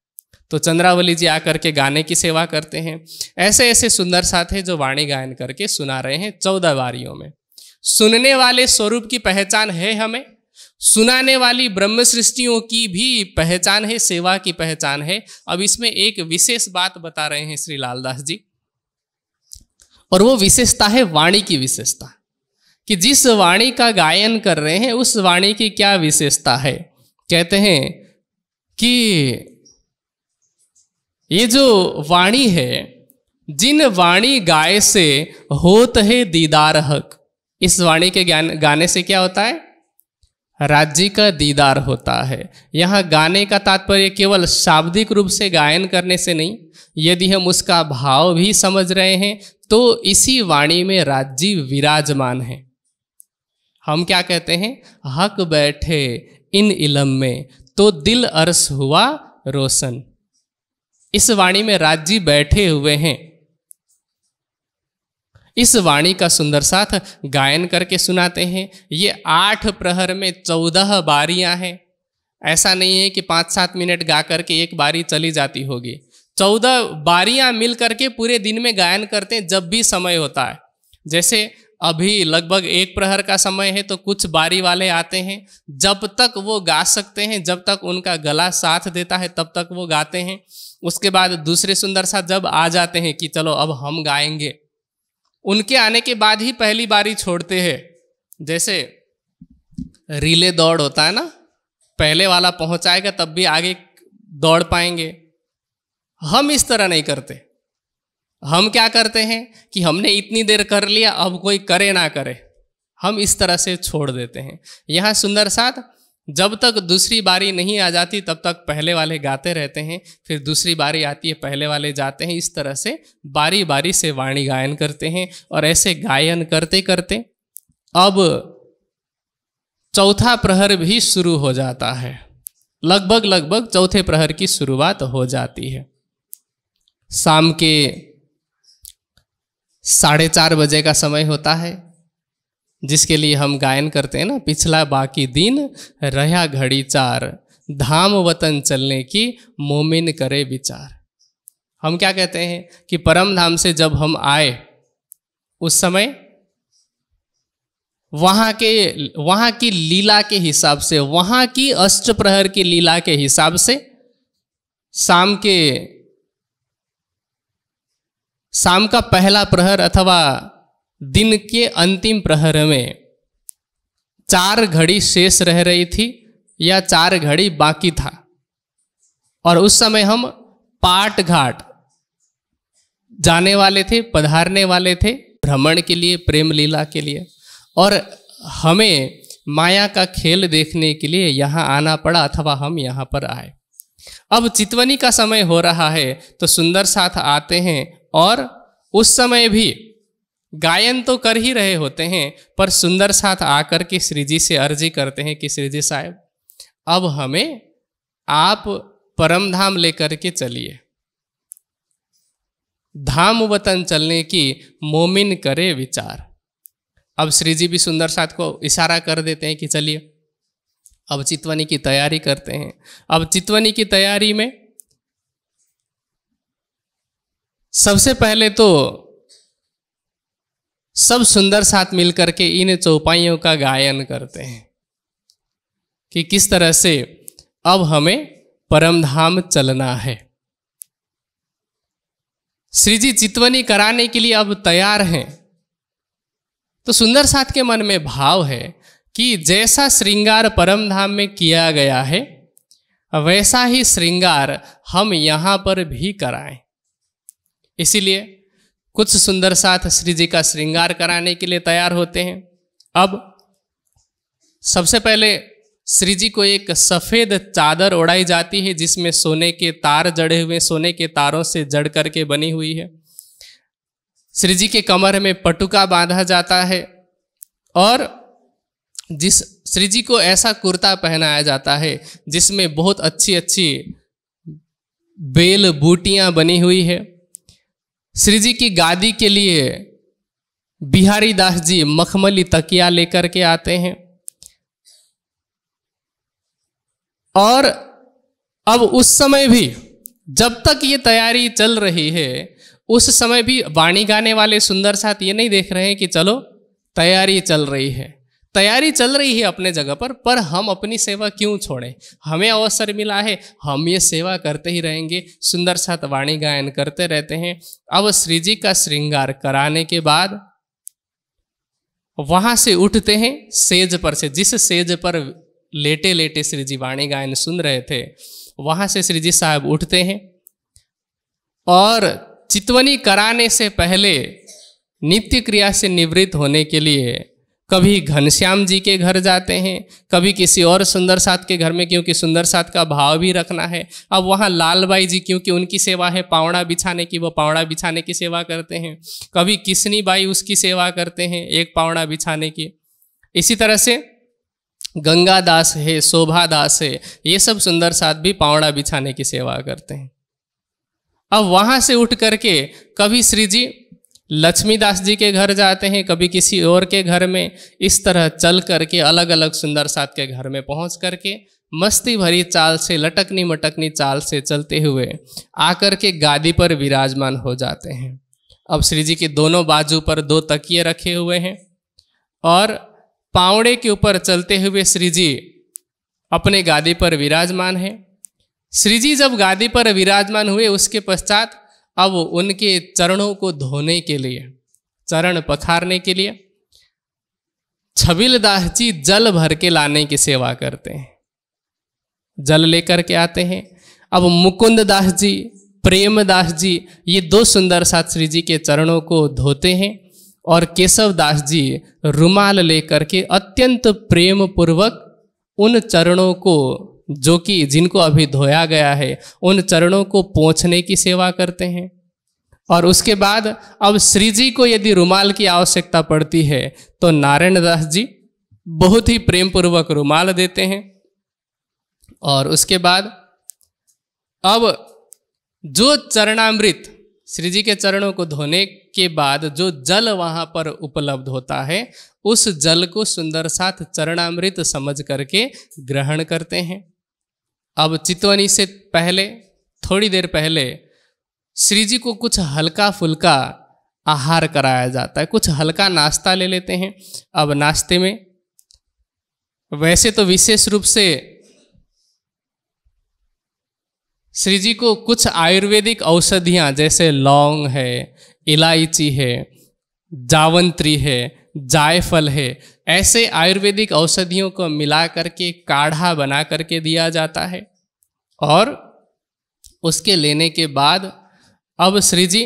तो चंद्रावली जी आकर के गाने की सेवा करते हैं ऐसे ऐसे सुंदर साथ हैं जो वाणी गायन करके सुना रहे हैं चौदह वारियों में सुनने वाले स्वरूप की पहचान है हमें सुनाने वाली ब्रह्म सृष्टियों की भी पहचान है सेवा की पहचान है अब इसमें एक विशेष बात बता रहे हैं श्री लालदास जी और वो विशेषता है वाणी की विशेषता कि जिस वाणी का गायन कर रहे हैं उस वाणी की क्या विशेषता है कहते हैं कि ये जो वाणी है जिन वाणी गाय से होत है दीदार हक इस वाणी के गाने से क्या होता है राज्य का दीदार होता है यहाँ गाने का तात्पर्य केवल शाब्दिक रूप से गायन करने से नहीं यदि हम उसका भाव भी समझ रहे हैं तो इसी वाणी में राज्य विराजमान है हम क्या कहते हैं हक बैठे इन इलम में तो दिल अर्स हुआ रोशन इस वाणी में राज्य बैठे हुए हैं इस वाणी का सुंदर साथ गायन करके सुनाते हैं ये आठ प्रहर में चौदह बारियां हैं ऐसा नहीं है कि पाँच सात मिनट गा करके एक बारी चली जाती होगी चौदह बारियां मिल करके पूरे दिन में गायन करते हैं जब भी समय होता है जैसे अभी लगभग एक प्रहर का समय है तो कुछ बारी वाले आते हैं जब तक वो गा सकते हैं जब तक उनका गला साथ देता है तब तक वो गाते हैं उसके बाद दूसरे सुंदर साथ जब आ जाते हैं कि चलो अब हम गाएंगे उनके आने के बाद ही पहली बारी छोड़ते हैं जैसे रीले दौड़ होता है ना पहले वाला पहुंचाएगा तब भी आगे दौड़ पाएंगे हम इस तरह नहीं करते हम क्या करते हैं कि हमने इतनी देर कर लिया अब कोई करे ना करे हम इस तरह से छोड़ देते हैं यहाँ सुंदर साथ जब तक दूसरी बारी नहीं आ जाती तब तक पहले वाले गाते रहते हैं फिर दूसरी बारी आती है पहले वाले जाते हैं इस तरह से बारी बारी से वाणी गायन करते हैं और ऐसे गायन करते करते अब चौथा प्रहर भी शुरू हो जाता है लगभग लगभग चौथे प्रहर की शुरुआत हो जाती है शाम के साढ़े चार बजे का समय होता है जिसके लिए हम गायन करते हैं ना पिछला बाकी दिन रहा घड़ी चार धाम वतन चलने की मोमिन करे विचार हम क्या कहते हैं कि परम धाम से जब हम आए उस समय वहाँ के वहाँ की लीला के हिसाब से वहाँ की अष्ट प्रहर की लीला के हिसाब से शाम के शाम का पहला प्रहर अथवा दिन के अंतिम प्रहर में चार घड़ी शेष रह रही थी या चार घड़ी बाकी था और उस समय हम पाट घाट जाने वाले थे पधारने वाले थे भ्रमण के लिए प्रेम लीला के लिए और हमें माया का खेल देखने के लिए यहाँ आना पड़ा अथवा हम यहाँ पर आए अब चितवनी का समय हो रहा है तो सुंदर साथ आते हैं और उस समय भी गायन तो कर ही रहे होते हैं पर सुंदर साथ आकर के श्रीजी से अर्जी करते हैं कि श्रीजी साहब अब हमें आप परम धाम लेकर के चलिए धाम वतन चलने की मोमिन करे विचार अब श्रीजी भी सुंदर साथ को इशारा कर देते हैं कि चलिए अब चितवनी की तैयारी करते हैं अब चितवनी की तैयारी में सबसे पहले तो सब सुंदर साथ मिलकर के इन चौपाइयों का गायन करते हैं कि किस तरह से अब हमें परमधाम चलना है श्री जी चितवनी कराने के लिए अब तैयार हैं तो सुंदर साथ के मन में भाव है कि जैसा श्रृंगार परमधाम में किया गया है वैसा ही श्रृंगार हम यहां पर भी कराएं इसीलिए कुछ सुंदर साथ श्री जी का श्रृंगार कराने के लिए तैयार होते हैं अब सबसे पहले श्री जी को एक सफ़ेद चादर ओढ़ाई जाती है जिसमें सोने के तार जड़े हुए सोने के तारों से जड़ करके बनी हुई है श्री जी के कमर में पटुका बांधा जाता है और जिस श्री जी को ऐसा कुर्ता पहनाया जाता है जिसमें बहुत अच्छी अच्छी बेल बूटियां बनी हुई है श्री जी की गादी के लिए बिहारी दास जी मखमली तकिया लेकर के आते हैं और अब उस समय भी जब तक ये तैयारी चल रही है उस समय भी वाणी गाने वाले सुंदर साथ ये नहीं देख रहे हैं कि चलो तैयारी चल रही है तैयारी चल रही है अपने जगह पर पर हम अपनी सेवा क्यों छोड़ें हमें अवसर मिला है हम ये सेवा करते ही रहेंगे सुंदर सात वाणी गायन करते रहते हैं अब श्री जी का श्रृंगार कराने के बाद वहां से उठते हैं सेज पर से जिस सेज पर लेटे लेटे श्री जी वाणी गायन सुन रहे थे वहां से श्री जी साहब उठते हैं और चितवनी कराने से पहले नित्य क्रिया से निवृत्त होने के लिए कभी घनश्याम जी के घर जाते हैं कभी किसी और सुंदर साथ के घर में क्योंकि सुंदर साथ का भाव भी रखना है अब वहाँ लाल बाई जी क्योंकि उनकी सेवा है पावड़ा बिछाने की वो पावड़ा बिछाने की सेवा करते हैं कभी किसनी बाई उसकी सेवा करते हैं एक पावड़ा बिछाने की इसी तरह से गंगा दास है शोभा दास है ये सब सुंदर साथ भी पावड़ा बिछाने की सेवा करते हैं अब वहाँ से उठ करके कभी श्री जी लक्ष्मीदास जी के घर जाते हैं कभी किसी और के घर में इस तरह चल करके अलग अलग सुंदर सात के घर में पहुंच करके मस्ती भरी चाल से लटकनी मटकनी चाल से चलते हुए आकर के गादी पर विराजमान हो जाते हैं अब श्री जी के दोनों बाजू पर दो तकिए रखे हुए हैं और पावड़े के ऊपर चलते हुए श्री जी अपने गादी पर विराजमान है श्री जी जब गादी पर विराजमान हुए उसके पश्चात अब उनके चरणों को धोने के लिए चरण पखारने के लिए छबिल दाहची जी जल भर के लाने की सेवा करते हैं जल लेकर के आते हैं अब मुकुंद दास जी प्रेम दास जी ये दो सुंदर शास्त्री जी के चरणों को धोते हैं और केशव दास जी रुमाल लेकर के अत्यंत प्रेम पूर्वक उन चरणों को जो कि जिनको अभी धोया गया है उन चरणों को पोंछने की सेवा करते हैं और उसके बाद अब श्री जी को यदि रुमाल की आवश्यकता पड़ती है तो नारायण दास जी बहुत ही प्रेम पूर्वक रुमाल देते हैं और उसके बाद अब जो चरणामृत श्री जी के चरणों को धोने के बाद जो जल वहाँ पर उपलब्ध होता है उस जल को सुंदर साथ चरणामृत समझ करके ग्रहण करते हैं अब चितवनी से पहले थोड़ी देर पहले श्री जी को कुछ हल्का फुल्का आहार कराया जाता है कुछ हल्का नाश्ता ले लेते हैं अब नाश्ते में वैसे तो विशेष रूप से श्री जी को कुछ आयुर्वेदिक औषधियाँ जैसे लौंग है इलायची है जावंत्री है जायफल है ऐसे आयुर्वेदिक औषधियों को मिला करके काढ़ा बना करके दिया जाता है और उसके लेने के बाद अब श्री जी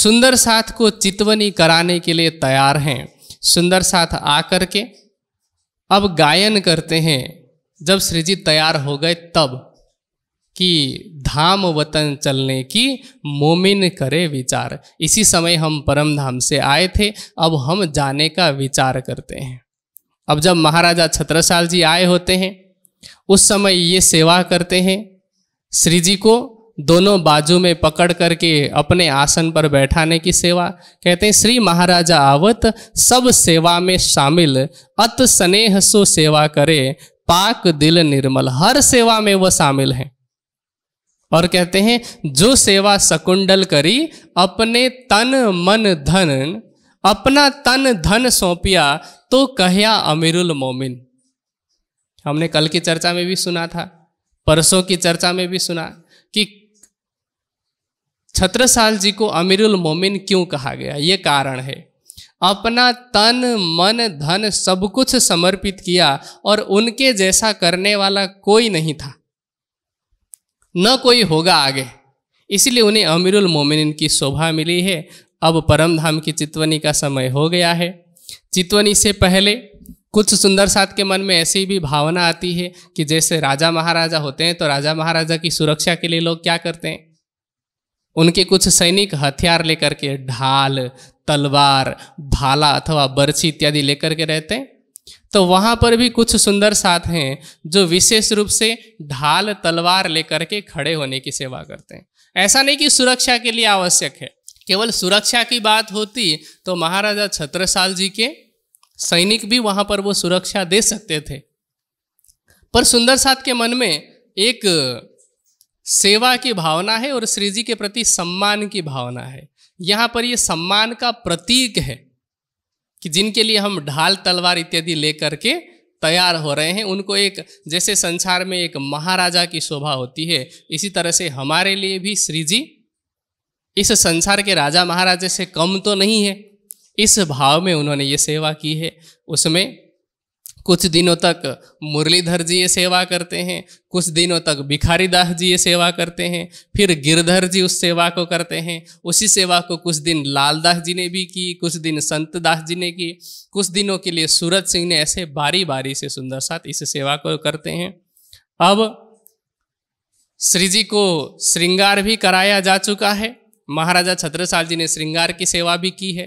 सुंदर साथ को चितवनी कराने के लिए तैयार हैं सुंदर साथ आकर के अब गायन करते हैं जब श्री जी तैयार हो गए तब कि धाम वतन चलने की मोमिन करे विचार इसी समय हम परम धाम से आए थे अब हम जाने का विचार करते हैं अब जब महाराजा छत्रसाल जी आए होते हैं उस समय ये सेवा करते हैं श्री जी को दोनों बाजू में पकड़ करके अपने आसन पर बैठाने की सेवा कहते हैं श्री महाराजा आवत सब सेवा में शामिल अत स्नेह सो सेवा करे पाक दिल निर्मल हर सेवा में वह शामिल हैं और कहते हैं जो सेवा सकुंडल करी अपने तन मन धन अपना तन धन सौंपिया तो कहया अमीरुल मोमिन हमने कल की चर्चा में भी सुना था परसों की चर्चा में भी सुना कि छत्रसाल जी को अमीरुल मोमिन क्यों कहा गया ये कारण है अपना तन मन धन सब कुछ समर्पित किया और उनके जैसा करने वाला कोई नहीं था न कोई होगा आगे इसलिए उन्हें अमीरुल मोमिनिन की शोभा मिली है अब परम धाम की चितवनी का समय हो गया है चितवनी से पहले कुछ सुंदर साथ के मन में ऐसी भी भावना आती है कि जैसे राजा महाराजा होते हैं तो राजा महाराजा की सुरक्षा के लिए लोग क्या करते हैं उनके कुछ सैनिक हथियार लेकर के ढाल तलवार भाला अथवा बर्छी इत्यादि लेकर के रहते हैं तो वहाँ पर भी कुछ सुंदर साथ हैं जो विशेष रूप से ढाल तलवार लेकर के खड़े होने की सेवा करते हैं ऐसा नहीं कि सुरक्षा के लिए आवश्यक है केवल सुरक्षा की बात होती तो महाराजा छत्रसाल जी के सैनिक भी वहाँ पर वो सुरक्षा दे सकते थे पर सुंदर साथ के मन में एक सेवा की भावना है और श्री जी के प्रति सम्मान की भावना है यहाँ पर ये सम्मान का प्रतीक है कि जिनके लिए हम ढाल तलवार इत्यादि लेकर के तैयार हो रहे हैं उनको एक जैसे संसार में एक महाराजा की शोभा होती है इसी तरह से हमारे लिए भी श्री जी इस संसार के राजा महाराजे से कम तो नहीं है इस भाव में उन्होंने ये सेवा की है उसमें कुछ दिनों तक मुरलीधर जी ये सेवा करते हैं कुछ दिनों तक भिखारी दास जी ये सेवा करते हैं फिर गिरधर जी उस सेवा को करते हैं उसी सेवा को कुछ दिन लालदास जी ने भी की कुछ दिन संत दास जी ने की कुछ दिनों के लिए सूरज सिंह ने ऐसे बारी बारी से सुंदर साथ इस सेवा को करते हैं अब श्री जी को श्रृंगार भी कराया जा चुका है महाराजा छत्रसाल जी ने श्रृंगार की सेवा भी की है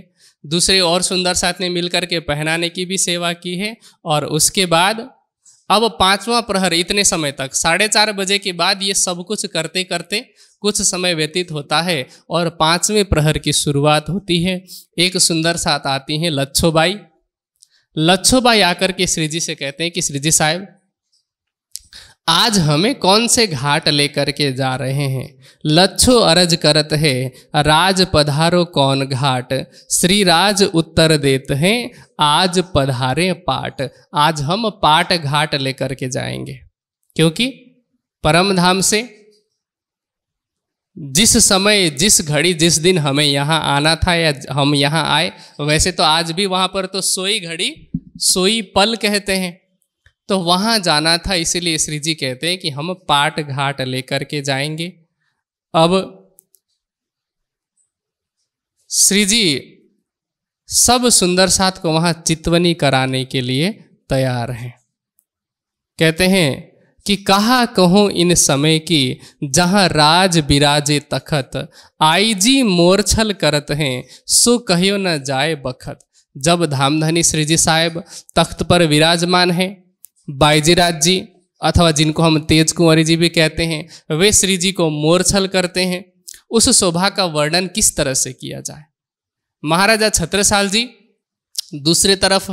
दूसरे और सुंदर साथ ने मिल के पहनाने की भी सेवा की है और उसके बाद अब पांचवा प्रहर इतने समय तक साढ़े चार बजे के बाद ये सब कुछ करते करते कुछ समय व्यतीत होता है और पांचवें प्रहर की शुरुआत होती है एक सुंदर साथ आती हैं लच्छोबाई लच्छोबाई आकर के श्री जी से कहते हैं कि श्री जी साहब आज हमें कौन से घाट लेकर के जा रहे हैं लच्छो अरज करत है राज पधारो कौन घाट श्री राज उत्तर देत हैं आज पधारे पाट आज हम पाट घाट लेकर के जाएंगे क्योंकि परम धाम से जिस समय जिस घड़ी जिस दिन हमें यहाँ आना था या हम यहाँ आए वैसे तो आज भी वहाँ पर तो सोई घड़ी सोई पल कहते हैं तो वहाँ जाना था इसीलिए श्री जी कहते हैं कि हम पाट घाट लेकर के जाएंगे अब श्री जी सब सुंदर साथ को वहाँ चितवनी कराने के लिए तैयार हैं कहते हैं कि कहा कहूँ इन समय की जहाँ राज बिराजे तखत आई जी मोरछल करत हैं सो कहियो न जाए बखत जब धामधनी श्री जी साहेब तख्त पर विराजमान हैं बाईजीराज जी अथवा जिनको हम तेज कुंवरी जी भी कहते हैं वे श्री जी को मोरछल करते हैं उस शोभा का वर्णन किस तरह से किया जाए महाराजा छत्रसाल जी दूसरे तरफ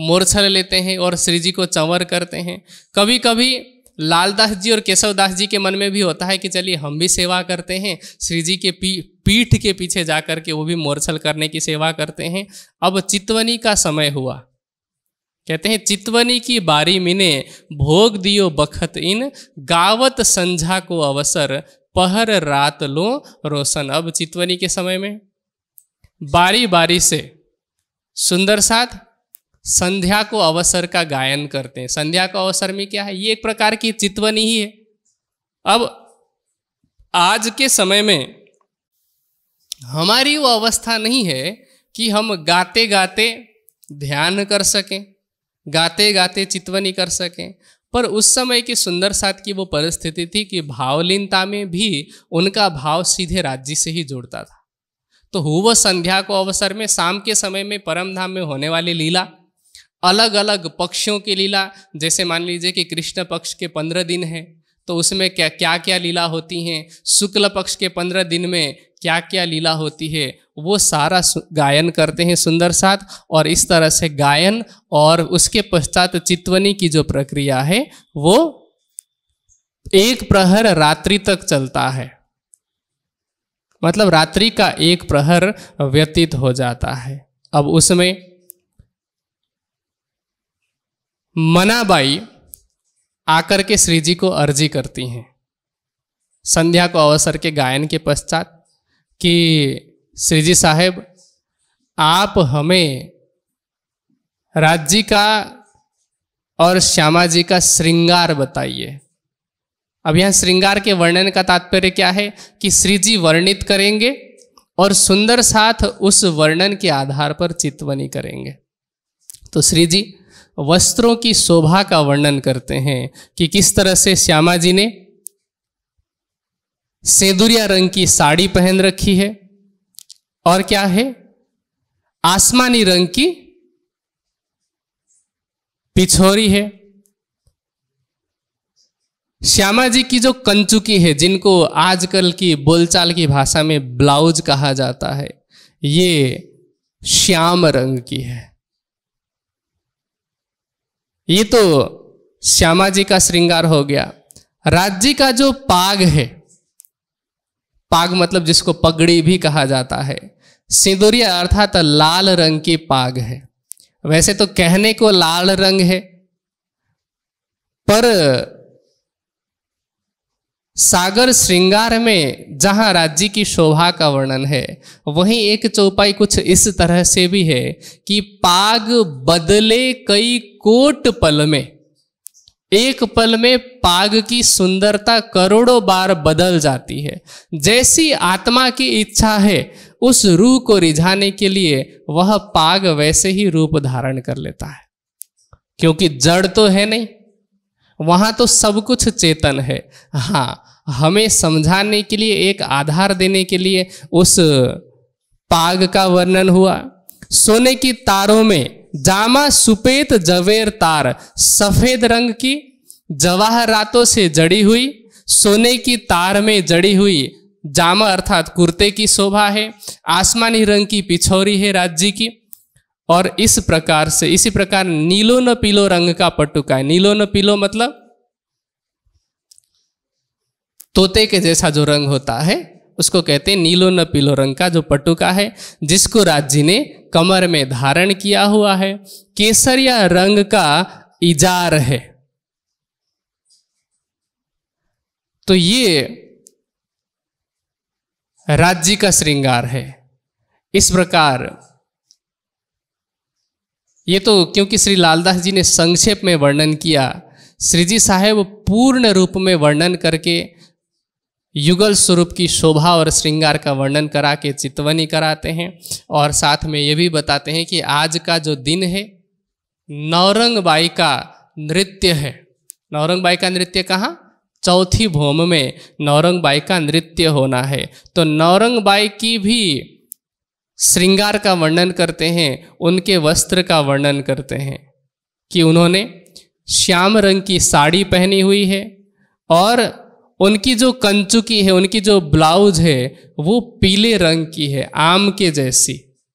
मोरछल लेते हैं और श्री जी को चंवर करते हैं कभी कभी लालदास जी और केशवदास जी के मन में भी होता है कि चलिए हम भी सेवा करते हैं श्री जी के पी, पीठ के पीछे जा के वो भी मोरछल करने की सेवा करते हैं अब चितवनी का समय हुआ कहते हैं चितवनी की बारी मिने भोग दियो बखत इन गावत संझा को अवसर पहर रात लो रोशन अब चितवनी के समय में बारी बारी से सुंदर साथ संध्या को अवसर का गायन करते हैं संध्या को अवसर में क्या है ये एक प्रकार की चितवनी ही है अब आज के समय में हमारी वो अवस्था नहीं है कि हम गाते गाते ध्यान कर सकें गाते गाते चितवनी कर सकें पर उस समय की सुंदर साथ की वो परिस्थिति थी कि भावलीनता में भी उनका भाव सीधे राज्य से ही जोड़ता था तो हुव संध्या को अवसर में शाम के समय में परम धाम में होने वाली लीला अलग अलग पक्षों की लीला जैसे मान लीजिए कि कृष्ण पक्ष के पंद्रह दिन हैं तो उसमें क्या क्या क्या लीला होती हैं शुक्ल पक्ष के पंद्रह दिन में क्या क्या लीला होती है वो सारा गायन करते हैं सुंदर साथ और इस तरह से गायन और उसके पश्चात चितवनी की जो प्रक्रिया है वो एक प्रहर रात्रि तक चलता है मतलब रात्रि का एक प्रहर व्यतीत हो जाता है अब उसमें मनाबाई आकर के श्री जी को अर्जी करती हैं संध्या को अवसर के गायन के पश्चात कि श्री जी साहेब आप हमें राज्य का और श्यामा जी का श्रृंगार बताइए अब यहाँ श्रृंगार के वर्णन का तात्पर्य क्या है कि श्री जी वर्णित करेंगे और सुंदर साथ उस वर्णन के आधार पर चितवनी करेंगे तो श्री जी वस्त्रों की शोभा का वर्णन करते हैं कि किस तरह से श्यामा जी ने सेदुरिया रंग की साड़ी पहन रखी है और क्या है आसमानी रंग की पिछोरी है श्यामा जी की जो कंचुकी है जिनको आजकल की बोलचाल की भाषा में ब्लाउज कहा जाता है ये श्याम रंग की है ये तो श्यामा जी का श्रृंगार हो गया राज्य का जो पाग है पाग मतलब जिसको पगड़ी भी कहा जाता है सिंदूरिया अर्थात लाल रंग की पाग है वैसे तो कहने को लाल रंग है पर सागर श्रृंगार में जहां राज्य की शोभा का वर्णन है वहीं एक चौपाई कुछ इस तरह से भी है कि पाग बदले कई कोट पल में एक पल में पाग की सुंदरता करोड़ों बार बदल जाती है जैसी आत्मा की इच्छा है उस रूह को रिझाने के लिए वह पाग वैसे ही रूप धारण कर लेता है क्योंकि जड़ तो है नहीं वहां तो सब कुछ चेतन है हाँ हमें समझाने के लिए एक आधार देने के लिए उस पाग का वर्णन हुआ सोने की तारों में जामा सुपेत जवेर तार सफेद रंग की जवाहरातों से जड़ी हुई सोने की तार में जड़ी हुई जामा अर्थात कुर्ते की शोभा है आसमानी रंग की पिछौरी है राज्य की और इस प्रकार से इसी प्रकार नीलो न पीलो रंग का पटुका है नीलो न पीलो मतलब तोते के जैसा जो रंग होता है उसको कहते हैं नीलो न पीलो रंग का जो पटुका है जिसको राज्य ने कमर में धारण किया हुआ है केसरिया रंग का इजार है तो ये राज्य का श्रृंगार है इस प्रकार ये तो क्योंकि श्री लालदास जी ने संक्षेप में वर्णन किया श्रीजी साहेब पूर्ण रूप में वर्णन करके युगल स्वरूप की शोभा और श्रृंगार का वर्णन करा के चितवनी कराते हैं और साथ में ये भी बताते हैं कि आज का जो दिन है नौरंग बाई का नृत्य है नौरंग बाई का नृत्य कहाँ चौथी भूम में नौरंग बाई का नृत्य होना है तो नौरंग बाई की भी श्रृंगार का वर्णन करते हैं उनके वस्त्र का वर्णन करते हैं कि उन्होंने श्याम रंग की साड़ी पहनी हुई है और उनकी जो कंचुकी है उनकी जो ब्लाउज है वो पीले रंग की है आम के जैसी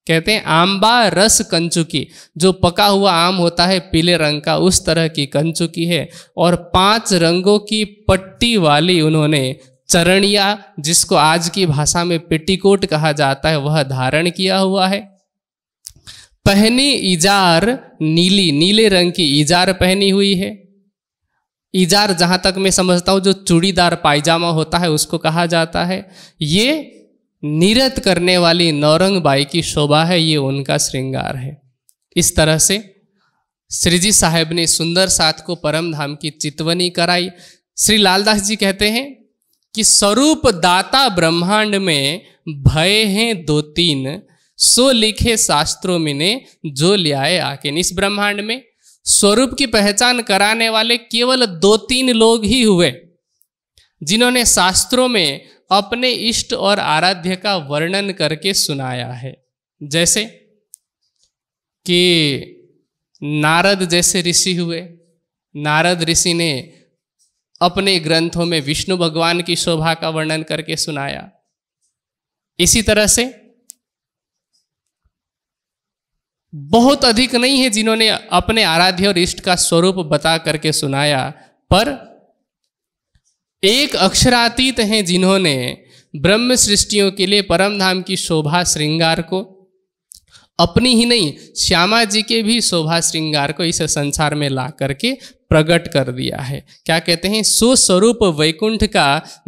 कहते हैं आंबा रस कंचुकी जो पका हुआ आम होता है पीले रंग का उस तरह की कंचुकी है और पांच रंगों की पट्टी वाली उन्होंने चरणिया जिसको आज की भाषा में पेटीकोट कहा जाता है वह धारण किया हुआ है पहनी इजार नीली नीले रंग की इजार पहनी हुई है इजार जहाँ तक मैं समझता हूँ जो चूड़ीदार पायजामा होता है उसको कहा जाता है ये निरत करने वाली नौरंग बाई की शोभा है ये उनका श्रृंगार है इस तरह से श्रीजी साहेब ने सुंदर साथ को परम धाम की चितवनी कराई श्री लालदास जी कहते हैं कि स्वरूप दाता ब्रह्मांड में भय हैं दो तीन सो लिखे शास्त्रों में ने जो लिया आके इस ब्रह्मांड में स्वरूप की पहचान कराने वाले केवल दो तीन लोग ही हुए जिन्होंने शास्त्रों में अपने इष्ट और आराध्य का वर्णन करके सुनाया है जैसे कि नारद जैसे ऋषि हुए नारद ऋषि ने अपने ग्रंथों में विष्णु भगवान की शोभा का वर्णन करके सुनाया इसी तरह से बहुत अधिक नहीं है जिन्होंने अपने आराध्य और इष्ट का स्वरूप बता करके सुनाया पर एक अक्षरातीत हैं जिन्होंने ब्रह्म सृष्टियों के लिए परम धाम की शोभा श्रृंगार को अपनी ही नहीं श्यामा जी के भी शोभा श्रृंगार को इस संसार में ला करके प्रकट कर दिया है क्या कहते हैं सुस्वरूप वैकुंठ का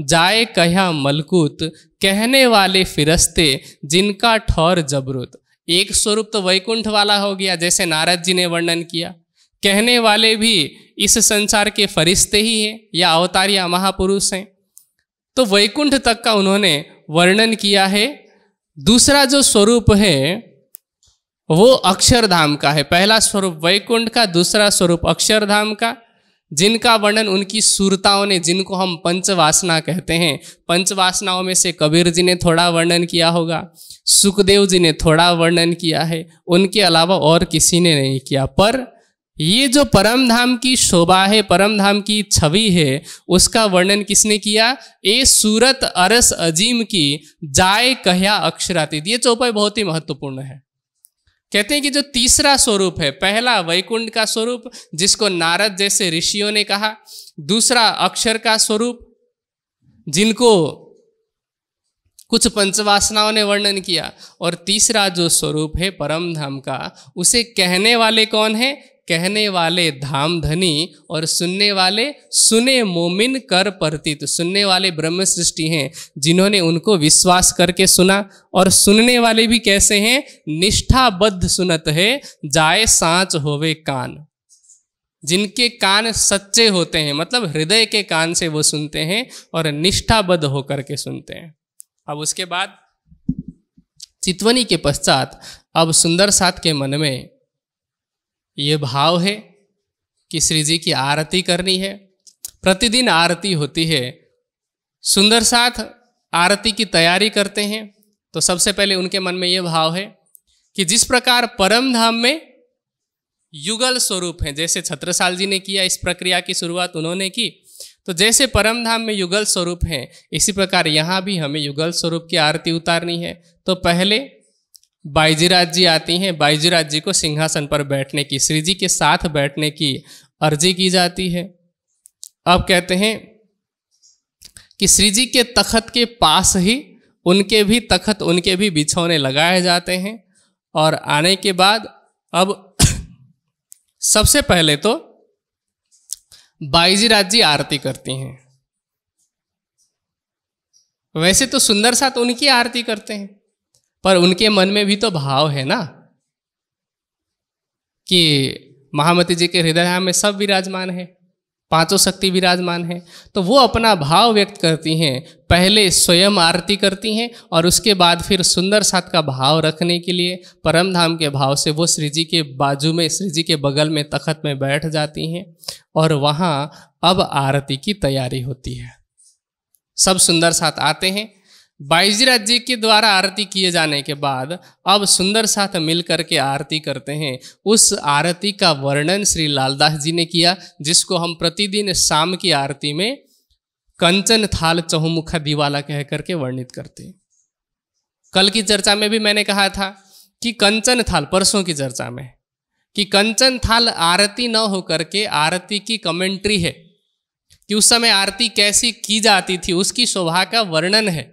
जाए कह मलकूत कहने वाले फिरस्ते जिनका ठौर जबरूत एक स्वरूप तो वैकुंठ वाला हो गया जैसे नारद जी ने वर्णन किया कहने वाले भी इस संसार के फरिश्ते ही हैं या अवतार या महापुरुष हैं तो वैकुंठ तक का उन्होंने वर्णन किया है दूसरा जो स्वरूप है वो अक्षरधाम का है पहला स्वरूप वैकुंठ का दूसरा स्वरूप अक्षरधाम का जिनका वर्णन उनकी सूरताओं ने जिनको हम पंचवासना कहते हैं पंचवासनाओं में से कबीर जी ने थोड़ा वर्णन किया होगा सुखदेव जी ने थोड़ा वर्णन किया है उनके अलावा और किसी ने नहीं किया पर ये जो परम धाम की शोभा है परम धाम की छवि है उसका वर्णन किसने किया ए सूरत अरस अजीम की जाय कहया अक्षरातीत ये चौपाई बहुत ही महत्वपूर्ण है कहते हैं कि जो तीसरा स्वरूप है पहला वैकुंठ का स्वरूप जिसको नारद जैसे ऋषियों ने कहा दूसरा अक्षर का स्वरूप जिनको कुछ पंचवासनाओं ने वर्णन किया और तीसरा जो स्वरूप है परम धाम का उसे कहने वाले कौन है कहने वाले धाम धनी और सुनने वाले सुने मोमिन कर परतित सुनने वाले ब्रह्म सृष्टि हैं जिन्होंने उनको विश्वास करके सुना और सुनने वाले भी कैसे हैं निष्ठाबद्ध सुनत है जाए सांच होवे कान जिनके कान सच्चे होते हैं मतलब हृदय के कान से वो सुनते हैं और निष्ठाबद्ध होकर के सुनते हैं अब उसके बाद चितवनी के पश्चात अब सुंदर साथ के मन में ये भाव है कि श्री जी की आरती करनी है प्रतिदिन आरती होती है सुंदर साथ आरती की तैयारी करते हैं तो सबसे पहले उनके मन में ये भाव है कि जिस प्रकार परम धाम में युगल स्वरूप हैं जैसे छत्रसाल जी ने किया इस प्रक्रिया की शुरुआत उन्होंने की तो जैसे परम धाम में युगल स्वरूप हैं इसी प्रकार यहाँ भी हमें युगल स्वरूप की आरती उतारनी है तो पहले बाईजीराज जी आती हैं बाईजीराज जी को सिंहासन पर बैठने की श्री जी के साथ बैठने की अर्जी की जाती है अब कहते हैं कि श्री जी के तखत के पास ही उनके भी तखत उनके भी बिछौने लगाए जाते हैं और आने के बाद अब सबसे पहले तो बाईजीराज जी आरती करती हैं वैसे तो सुंदर साथ उनकी आरती करते हैं पर उनके मन में भी तो भाव है ना कि महामती जी के हृदय में सब विराजमान है पांचों शक्ति विराजमान है तो वो अपना भाव व्यक्त करती हैं पहले स्वयं आरती करती हैं और उसके बाद फिर सुंदर साथ का भाव रखने के लिए परम धाम के भाव से वो श्री जी के बाजू में श्री जी के बगल में तखत में बैठ जाती हैं और वहाँ अब आरती की तैयारी होती है सब सुंदर साथ आते हैं बाईजीराज जी के द्वारा आरती किए जाने के बाद अब सुंदर साथ मिलकर के आरती करते हैं उस आरती का वर्णन श्री लालदास जी ने किया जिसको हम प्रतिदिन शाम की आरती में कंचन थाल चहुमुखा दीवाला कह करके वर्णित करते हैं कल की चर्चा में भी मैंने कहा था कि कंचन थाल परसों की चर्चा में कि कंचन थाल आरती न हो करके आरती की कमेंट्री है कि उस समय आरती कैसी की जाती थी उसकी शोभा का वर्णन है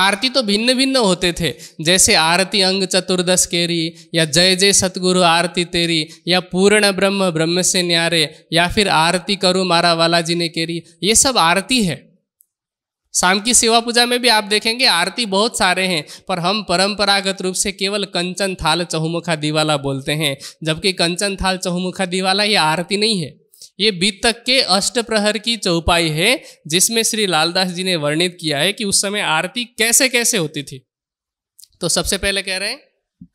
आरती तो भिन्न भिन्न होते थे जैसे आरती अंग चतुर्दश केरी या जय जय सतगुरु आरती तेरी या पूर्ण ब्रह्म ब्रह्म से न्यारे या फिर आरती करो मारा वाला जी ने केरी ये सब आरती है शाम की सेवा पूजा में भी आप देखेंगे आरती बहुत सारे हैं पर हम परंपरागत रूप से केवल कंचन थाल चहुमुखा दिवाला बोलते हैं जबकि कंचन थाल चहुमुखा दिवाला ये आरती नहीं है ये बीतक के अष्ट प्रहर की चौपाई है जिसमें श्री लालदास जी ने वर्णित किया है कि उस समय आरती कैसे कैसे होती थी तो सबसे पहले कह रहे हैं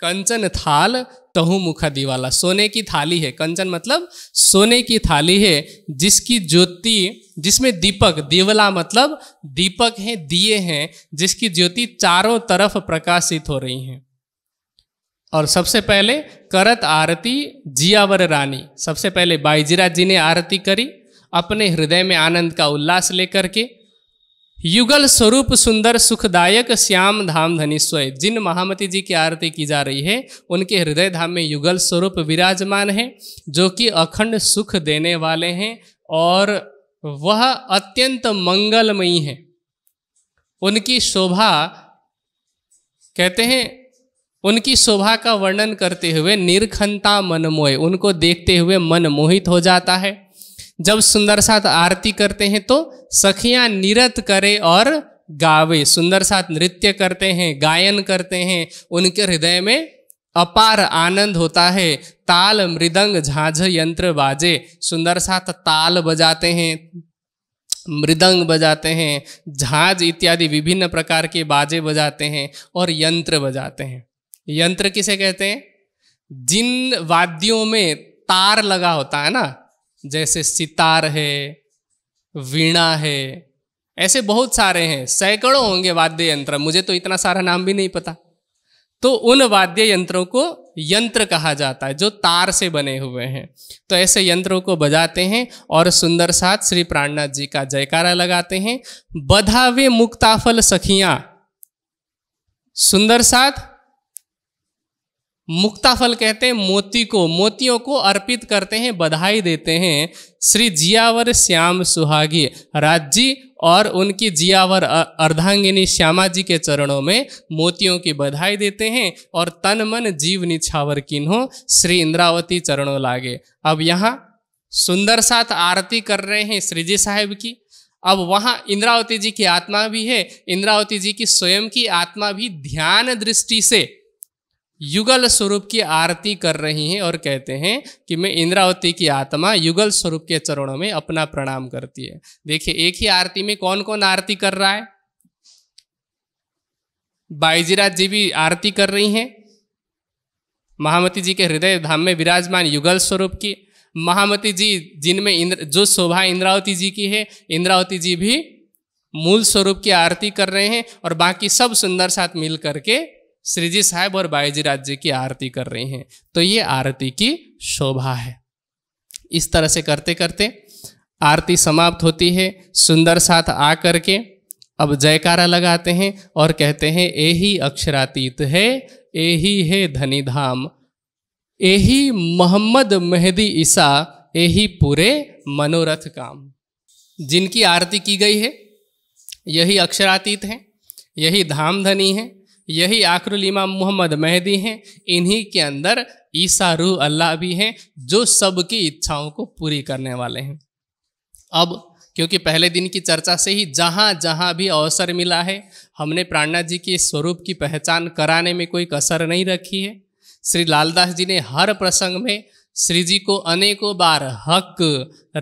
कंचन थाल तहु मुखा दीवाला सोने की थाली है कंचन मतलब सोने की थाली है जिसकी ज्योति जिसमें दीपक दीवला मतलब दीपक है दिए हैं जिसकी ज्योति चारों तरफ प्रकाशित हो रही हैं और सबसे पहले करत आरती जियावर रानी सबसे पहले बाईजीरा जी ने आरती करी अपने हृदय में आनंद का उल्लास लेकर के युगल स्वरूप सुंदर सुखदायक श्याम धाम धनीश्वय जिन महामती जी की आरती की जा रही है उनके हृदय धाम में युगल स्वरूप विराजमान है जो कि अखंड सुख देने वाले हैं और वह अत्यंत मंगलमयी हैं उनकी शोभा कहते हैं उनकी शोभा का वर्णन करते हुए निर्खंता मनमोह उनको देखते हुए मन मोहित हो जाता है जब सुंदर साथ आरती करते हैं तो सखियां निरत करे और गावे सुंदर साथ नृत्य करते हैं गायन करते हैं उनके हृदय में अपार आनंद होता है ताल मृदंग झांझ यंत्र बाजे सुंदर साथ ताल बजाते हैं मृदंग बजाते हैं झांझ इत्यादि विभिन्न प्रकार के बाजे बजाते हैं और यंत्र बजाते हैं यंत्र किसे कहते हैं जिन वाद्यों में तार लगा होता है ना जैसे सितार है वीणा है ऐसे बहुत सारे हैं सैकड़ों होंगे वाद्य यंत्र मुझे तो इतना सारा नाम भी नहीं पता तो उन वाद्य यंत्रों को यंत्र कहा जाता है जो तार से बने हुए हैं तो ऐसे यंत्रों को बजाते हैं और सुंदर साथ श्री प्राणनाथ जी का जयकारा लगाते हैं बधावे मुक्ताफल सखियां सुंदर साथ मुक्ताफल कहते हैं मोती को मोतियों को अर्पित करते हैं बधाई देते हैं श्री जियावर श्याम सुहागी राजी और उनकी जियावर अर्धांगिनी श्यामा जी के चरणों में मोतियों की बधाई देते हैं और तन मन जीव निछावर किन्हों श्री इंद्रावती चरणों लागे अब यहाँ सुंदर साथ आरती कर रहे हैं श्रीजी साहेब की अब वहाँ इंद्रावती जी की आत्मा भी है इंद्रावती जी की स्वयं की आत्मा भी ध्यान दृष्टि से युगल स्वरूप की आरती कर रही हैं और कहते हैं कि मैं इंद्रावती की आत्मा युगल स्वरूप के चरणों में अपना प्रणाम करती है देखिए एक ही आरती में कौन कौन आरती कर रहा है बाईजीराज जी भी आरती कर रही हैं महामती जी के हृदय धाम में विराजमान युगल स्वरूप की महामती जी जिनमें इंद्र जो शोभा इंद्रावती जी की है इंद्रावती जी भी मूल स्वरूप की आरती कर रहे हैं और बाकी सब सुंदर साथ मिल करके श्री जी और बाई जी राज्य की आरती कर रहे हैं तो ये आरती की शोभा है इस तरह से करते करते आरती समाप्त होती है सुंदर साथ आ करके अब जयकारा लगाते हैं और कहते हैं ही अक्षरातीत है ही है धनी धाम ही मोहम्मद मेहदी ईसा ही पूरे मनोरथ काम जिनकी आरती की गई है यही अक्षरातीत हैं यही धाम धनी है यही आखरुल इमाम मोहम्मद मेहदी हैं इन्हीं के अंदर ईसा रूह अल्लाह भी हैं जो सबकी इच्छाओं को पूरी करने वाले हैं अब क्योंकि पहले दिन की चर्चा से ही जहाँ जहाँ भी अवसर मिला है हमने प्राणा जी के स्वरूप की पहचान कराने में कोई कसर नहीं रखी है श्री लालदास जी ने हर प्रसंग में श्री जी को अनेकों बार हक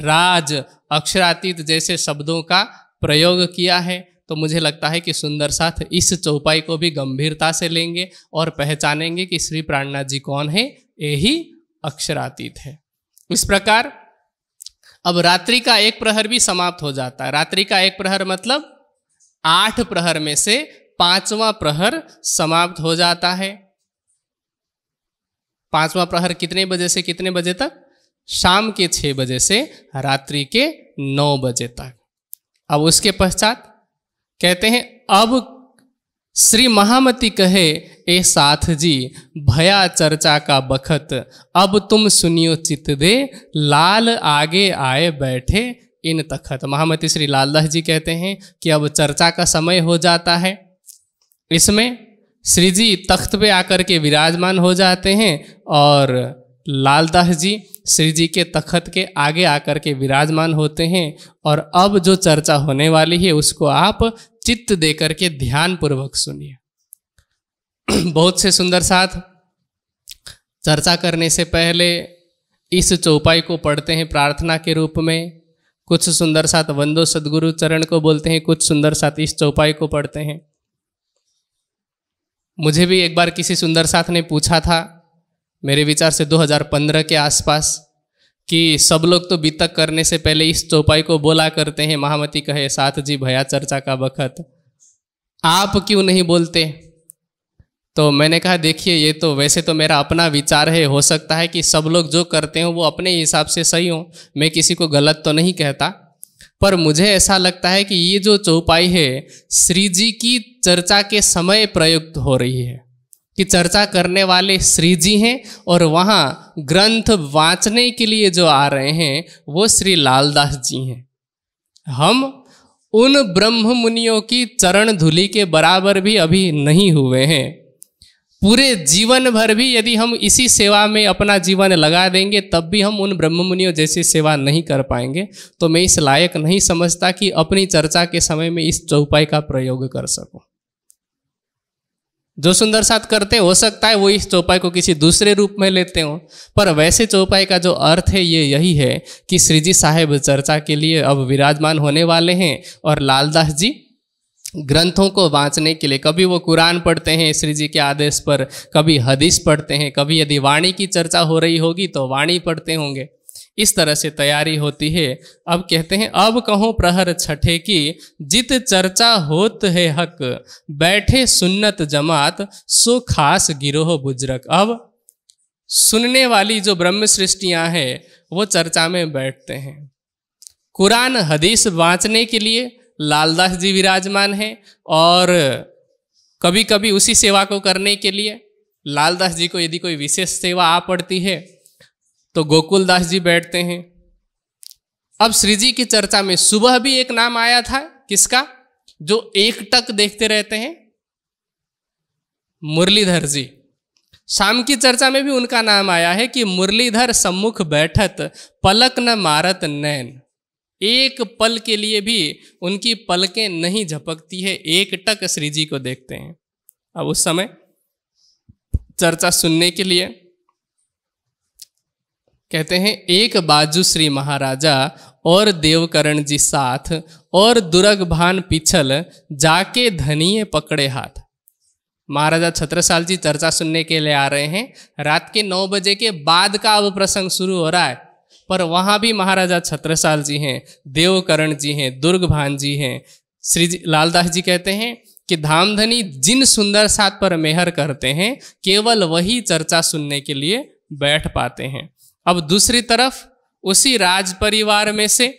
राज अक्षरातीत जैसे शब्दों का प्रयोग किया है तो मुझे लगता है कि सुंदर साथ इस चौपाई को भी गंभीरता से लेंगे और पहचानेंगे कि श्री प्राणनाथ जी कौन है यही अक्षरातीत है इस प्रकार अब रात्रि का एक प्रहर भी समाप्त हो जाता है रात्रि का एक प्रहर मतलब आठ प्रहर में से पांचवा प्रहर समाप्त हो जाता है पांचवा प्रहर कितने बजे से कितने बजे तक शाम के छह बजे से रात्रि के नौ बजे तक अब उसके पश्चात कहते हैं अब श्री महामती कहे ए साथ जी भया चर्चा का बखत अब तुम सुनियो चित दे लाल आगे आए बैठे इन तखत महामती श्री लालदास जी कहते हैं कि अब चर्चा का समय हो जाता है इसमें श्री जी तख्त पे आकर के विराजमान हो जाते हैं और लालदास जी श्री जी के तखत के आगे आकर के विराजमान होते हैं और अब जो चर्चा होने वाली है उसको आप चित्त देकर के ध्यान पूर्वक सुनिए बहुत से सुंदर साथ चर्चा करने से पहले इस चौपाई को पढ़ते हैं प्रार्थना के रूप में कुछ सुंदर साथ वंदो सदगुरु चरण को बोलते हैं कुछ सुंदर साथ इस चौपाई को पढ़ते हैं मुझे भी एक बार किसी सुंदर साथ ने पूछा था मेरे विचार से 2015 के आसपास कि सब लोग तो बीतक करने से पहले इस चौपाई को बोला करते हैं महामती कहे साथ जी भया चर्चा का बखत आप क्यों नहीं बोलते तो मैंने कहा देखिए ये तो वैसे तो मेरा अपना विचार है हो सकता है कि सब लोग जो करते हो वो अपने हिसाब से सही हो मैं किसी को गलत तो नहीं कहता पर मुझे ऐसा लगता है कि ये जो चौपाई है श्री जी की चर्चा के समय प्रयुक्त हो रही है की चर्चा करने वाले श्री जी हैं और वहाँ ग्रंथ वाचने के लिए जो आ रहे हैं वो श्री लालदास जी हैं हम उन ब्रह्म मुनियों की चरण धूलि के बराबर भी अभी नहीं हुए हैं पूरे जीवन भर भी यदि हम इसी सेवा में अपना जीवन लगा देंगे तब भी हम उन ब्रह्म मुनियों जैसी सेवा नहीं कर पाएंगे तो मैं इस लायक नहीं समझता कि अपनी चर्चा के समय में इस चौपाई का प्रयोग कर सकूं जो सुंदर साथ करते हो सकता है वो इस चौपाई को किसी दूसरे रूप में लेते हो पर वैसे चौपाई का जो अर्थ है ये यही है कि श्रीजी साहेब चर्चा के लिए अब विराजमान होने वाले हैं और लालदास जी ग्रंथों को बाँचने के लिए कभी वो कुरान पढ़ते हैं श्री जी के आदेश पर कभी हदीस पढ़ते हैं कभी यदि वाणी की चर्चा हो रही होगी तो वाणी पढ़ते होंगे इस तरह से तैयारी होती है अब कहते हैं अब कहो प्रहर छठे की जित चर्चा होत है हक बैठे सुन्नत जमात सो खास गिरोह बुजरक अब सुनने वाली जो ब्रह्म सृष्टिया हैं वो चर्चा में बैठते हैं कुरान हदीस बांचने के लिए लालदास जी विराजमान हैं और कभी कभी उसी सेवा को करने के लिए लालदास जी को यदि कोई विशेष सेवा आ पड़ती है तो गोकुलदास जी बैठते हैं अब श्री जी की चर्चा में सुबह भी एक नाम आया था किसका जो एक टक देखते रहते हैं मुरलीधर जी शाम की चर्चा में भी उनका नाम आया है कि मुरलीधर सम्मुख बैठत पलक न मारत नैन एक पल के लिए भी उनकी पलकें नहीं झपकती है एक टक श्री जी को देखते हैं अब उस समय चर्चा सुनने के लिए कहते हैं एक बाजू श्री महाराजा और देवकरण जी साथ और दुर्ग भान पिछल जाके धनिए पकड़े हाथ महाराजा छत्रसाल जी चर्चा सुनने के लिए आ रहे हैं रात के नौ बजे के बाद का अब प्रसंग शुरू हो रहा है पर वहाँ भी महाराजा छत्रसाल जी हैं देवकरण जी हैं दुर्ग भान जी हैं श्री लालदास जी कहते हैं कि धामधनी जिन सुंदर साथ पर मेहर करते हैं केवल वही चर्चा सुनने के लिए बैठ पाते हैं अब दूसरी तरफ उसी राज परिवार में से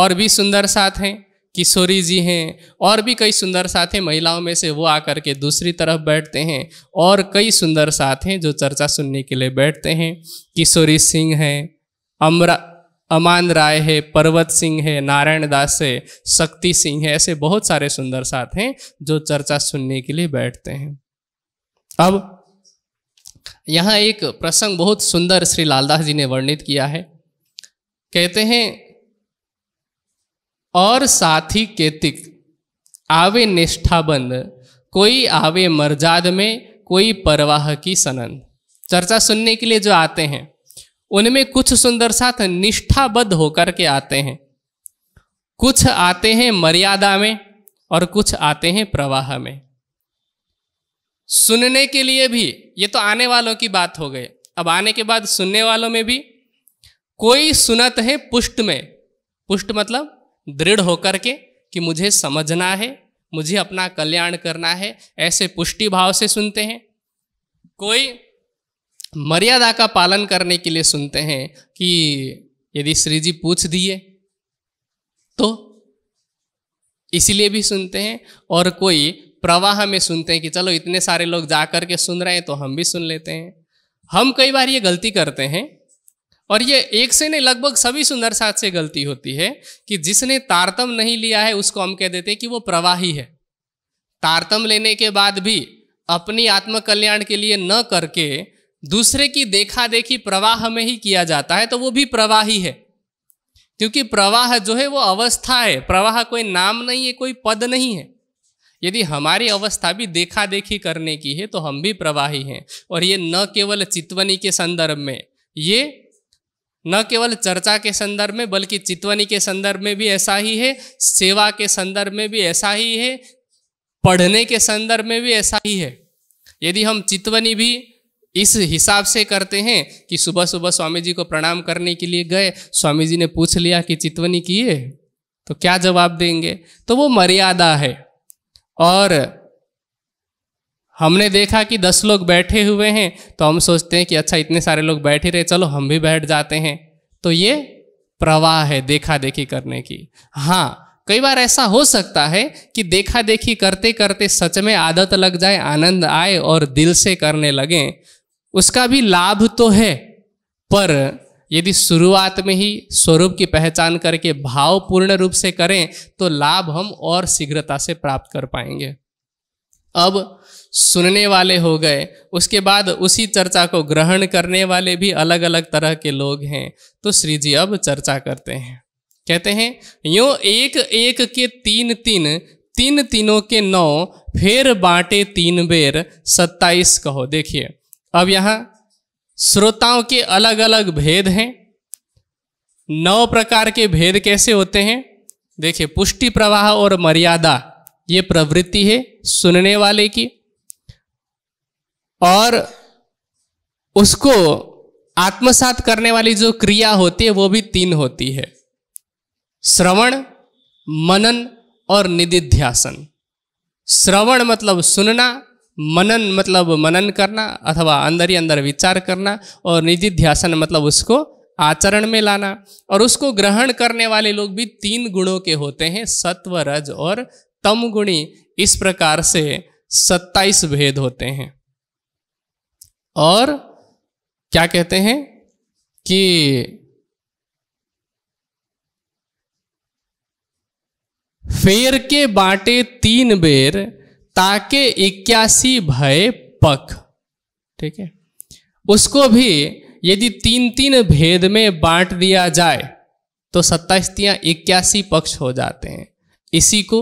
और भी सुंदर साथ हैं किशोरी जी हैं और भी कई सुंदर साथ हैं महिलाओं में से वो आकर के दूसरी तरफ बैठते हैं और कई सुंदर साथ हैं जो चर्चा सुनने के लिए बैठते हैं किशोरी सिंह हैं अमरा अमान राय है पर्वत सिंह है नारायण दास है शक्ति सिंह है ऐसे बहुत सारे सुंदर साथ हैं जो चर्चा सुनने के लिए बैठते हैं अब यहाँ एक प्रसंग बहुत सुंदर श्री लालदास जी ने वर्णित किया है कहते हैं और साथी केतिक आवे निष्ठाबंद कोई आवे मर्जाद में कोई परवाह की सनन चर्चा सुनने के लिए जो आते हैं उनमें कुछ सुंदर साथ निष्ठाबद्ध होकर के आते हैं कुछ आते हैं मर्यादा में और कुछ आते हैं प्रवाह में सुनने के लिए भी ये तो आने वालों की बात हो गई अब आने के बाद सुनने वालों में भी कोई सुनत है पुष्ट में पुष्ट मतलब दृढ़ होकर के कि मुझे समझना है मुझे अपना कल्याण करना है ऐसे पुष्टि भाव से सुनते हैं कोई मर्यादा का पालन करने के लिए सुनते हैं कि यदि श्री जी पूछ दिए तो इसीलिए भी सुनते हैं और कोई प्रवाह में सुनते हैं कि चलो इतने सारे लोग जा कर के सुन रहे हैं तो हम भी सुन लेते हैं हम कई बार ये गलती करते हैं और ये एक से नहीं लगभग सभी सुंदर साथ से गलती होती है कि जिसने तारतम नहीं लिया है उसको हम कह देते हैं कि वो प्रवाही है तारतम लेने के बाद भी अपनी आत्मकल्याण के लिए न करके दूसरे की देखा देखी प्रवाह में ही किया जाता है तो वो भी प्रवाही है क्योंकि प्रवाह जो है वो अवस्था है प्रवाह कोई नाम नहीं है कोई पद नहीं है यदि हमारी अवस्था भी देखा देखी करने की है तो हम भी प्रवाही हैं और ये न केवल चितवनी के संदर्भ में ये न केवल चर्चा के संदर्भ में बल्कि चितवनी के संदर्भ में भी ऐसा ही है सेवा के संदर्भ में भी ऐसा ही है पढ़ने के संदर्भ में भी ऐसा ही है यदि हम चितवनी भी इस हिसाब से करते हैं कि सुबह सुबह स्वामी जी को प्रणाम करने के लिए गए स्वामी जी ने पूछ लिया कि चितवनी किए तो क्या जवाब देंगे तो वो मर्यादा है और हमने देखा कि दस लोग बैठे हुए हैं तो हम सोचते हैं कि अच्छा इतने सारे लोग बैठे रहे चलो हम भी बैठ जाते हैं तो ये प्रवाह है देखा देखी करने की हाँ कई बार ऐसा हो सकता है कि देखा देखी करते करते सच में आदत लग जाए आनंद आए और दिल से करने लगे उसका भी लाभ तो है पर यदि शुरुआत में ही स्वरूप की पहचान करके भाव पूर्ण रूप से करें तो लाभ हम और शीघ्रता से प्राप्त कर पाएंगे अब सुनने वाले हो गए उसके बाद उसी चर्चा को ग्रहण करने वाले भी अलग अलग तरह के लोग हैं तो श्री जी अब चर्चा करते हैं कहते हैं यो एक एक के तीन तीन तीन तीनों के नौ फिर बांटे तीन बेर सत्ताईस कहो देखिए अब यहाँ श्रोताओं के अलग अलग भेद हैं नौ प्रकार के भेद कैसे होते हैं देखिए पुष्टि प्रवाह और मर्यादा ये प्रवृत्ति है सुनने वाले की और उसको आत्मसात करने वाली जो क्रिया होती है वो भी तीन होती है श्रवण मनन और निधिध्यासन श्रवण मतलब सुनना मनन मतलब मनन करना अथवा अंदर ही अंदर विचार करना और निधि ध्यासन मतलब उसको आचरण में लाना और उसको ग्रहण करने वाले लोग भी तीन गुणों के होते हैं सत्व रज और तम गुणी इस प्रकार से सत्ताईस भेद होते हैं और क्या कहते हैं कि फेर के बाटे तीन बेर ताके इक्यासी भय पक ठीक है उसको भी यदि तीन तीन भेद में बांट दिया जाए तो सत्ताईस तिया इक्यासी पक्ष हो जाते हैं इसी को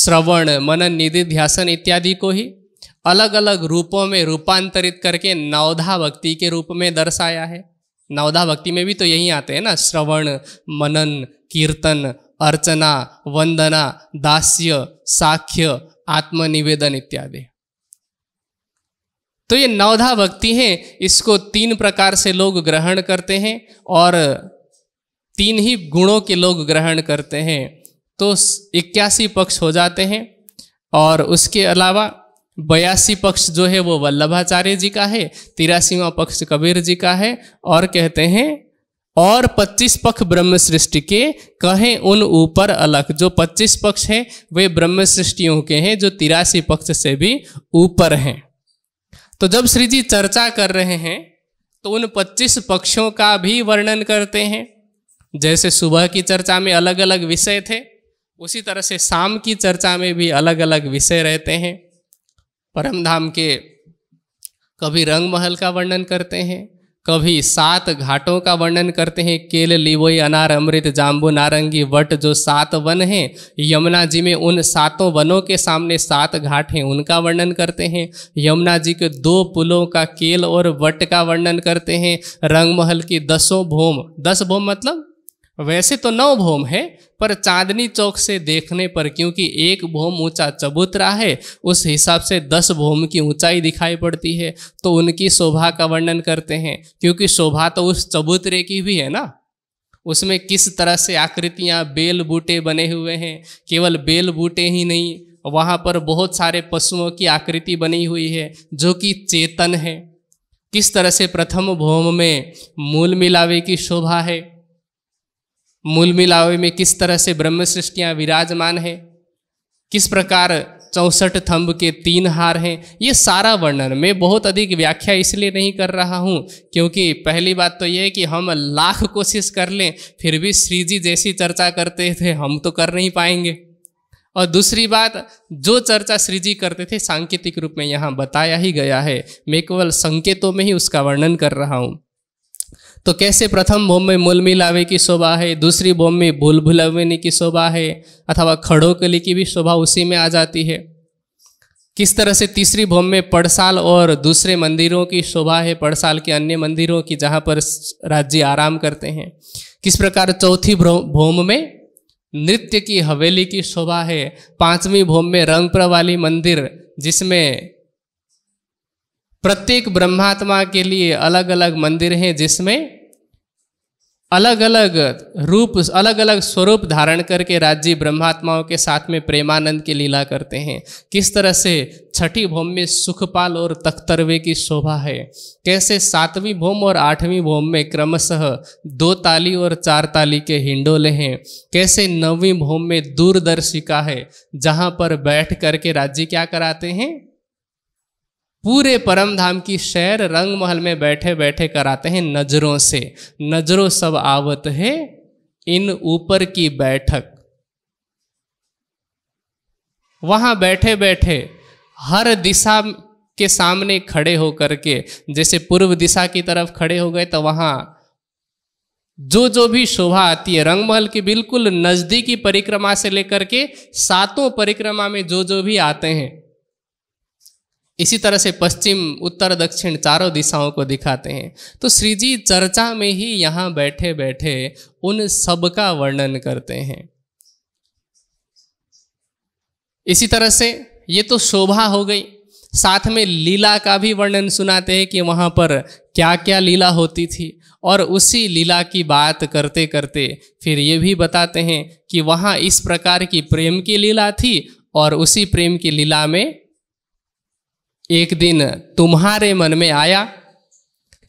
श्रवण मनन निधि ध्यासन इत्यादि को ही अलग अलग रूपों में रूपांतरित करके नवधा भक्ति के रूप में दर्शाया है नवधा भक्ति में भी तो यही आते हैं ना श्रवण मनन कीर्तन अर्चना वंदना दास्य साख्य आत्मनिवेदन इत्यादि तो ये नवधा भक्ति है इसको तीन प्रकार से लोग ग्रहण करते हैं और तीन ही गुणों के लोग ग्रहण करते हैं तो इक्यासी पक्ष हो जाते हैं और उसके अलावा बयासी पक्ष जो है वो वल्लभाचार्य जी का है तिरासीवा पक्ष कबीर जी का है और कहते हैं और 25 पक्ष ब्रह्म सृष्टि के कहें उन ऊपर अलग जो 25 पक्ष हैं वे ब्रह्म सृष्टियों के हैं जो तिरासी पक्ष से भी ऊपर हैं तो जब श्री जी चर्चा कर रहे हैं तो उन 25 पक्षों का भी वर्णन करते हैं जैसे सुबह की चर्चा में अलग अलग विषय थे उसी तरह से शाम की चर्चा में भी अलग अलग विषय रहते हैं परमधाम के कभी रंग महल का वर्णन करते हैं कभी सात घाटों का वर्णन करते हैं केल लिवोई अनार अमृत जाम्बू नारंगी वट जो सात वन हैं यमुना जी में उन सातों वनों के सामने सात घाट हैं उनका वर्णन करते हैं यमुना जी के दो पुलों का केल और वट का वर्णन करते हैं रंगमहल की दसों भूम दस भूम मतलब वैसे तो नौ भोम है पर चांदनी चौक से देखने पर क्योंकि एक भोम ऊंचा चबूतरा है उस हिसाब से दस भोम की ऊंचाई दिखाई पड़ती है तो उनकी शोभा का वर्णन करते हैं क्योंकि शोभा तो उस चबूतरे की भी है ना उसमें किस तरह से आकृतियाँ बेल बूटे बने हुए हैं केवल बेल बूटे ही नहीं वहाँ पर बहुत सारे पशुओं की आकृति बनी हुई है जो कि चेतन है किस तरह से प्रथम भोम में मूल मिलावे की शोभा है मूल मिलावे में किस तरह से ब्रह्म सृष्टियाँ विराजमान है किस प्रकार चौसठ थंब के तीन हार हैं ये सारा वर्णन मैं बहुत अधिक व्याख्या इसलिए नहीं कर रहा हूँ क्योंकि पहली बात तो ये है कि हम लाख कोशिश कर लें फिर भी श्री जी जैसी चर्चा करते थे हम तो कर नहीं पाएंगे और दूसरी बात जो चर्चा श्री जी करते थे सांकेतिक रूप में यहाँ बताया ही गया है मैं केवल संकेतों में ही उसका वर्णन कर रहा हूँ तो कैसे प्रथम भूमि मूलमी लावे की शोभा है दूसरी भूमि भूल भुलवनी की शोभा है अथवा खड़ोकली की भी शोभा उसी में आ जाती है किस तरह से तीसरी भूमि में पड़साल और दूसरे मंदिरों की शोभा है पड़साल के अन्य मंदिरों की जहाँ पर राज्य आराम करते हैं किस प्रकार चौथी भूम में नृत्य की हवेली की शोभा है पांचवी भूम में रंगप्र वाली मंदिर जिसमें प्रत्येक ब्रह्मात्मा के लिए अलग अलग मंदिर हैं जिसमें अलग अलग रूप अलग अलग स्वरूप धारण करके राज्य ब्रह्मात्माओं के साथ में प्रेमानंद की लीला करते हैं किस तरह से छठी भूमि में सुखपाल और तख्तरवे की शोभा है कैसे सातवीं भूम और आठवीं भूम में क्रमशः दो ताली और चार ताली के हिंडोले हैं कैसे नौवीं भूम में दूरदर्शिका है जहाँ पर बैठ करके राज्य क्या कराते हैं पूरे परम धाम की शैर रंग महल में बैठे बैठे कराते हैं नजरों से नजरों सब आवत है इन ऊपर की बैठक वहां बैठे बैठे हर दिशा के सामने खड़े होकर के जैसे पूर्व दिशा की तरफ खड़े हो गए तो वहां जो जो भी शोभा आती है रंगमहल की बिल्कुल नजदीकी परिक्रमा से लेकर के सातों परिक्रमा में जो जो भी आते हैं इसी तरह से पश्चिम उत्तर दक्षिण चारों दिशाओं को दिखाते हैं तो श्री जी चर्चा में ही यहाँ बैठे बैठे उन सब का वर्णन करते हैं इसी तरह से ये तो शोभा हो गई साथ में लीला का भी वर्णन सुनाते हैं कि वहाँ पर क्या क्या लीला होती थी और उसी लीला की बात करते करते फिर ये भी बताते हैं कि वहाँ इस प्रकार की प्रेम की लीला थी और उसी प्रेम की लीला में एक दिन तुम्हारे मन में आया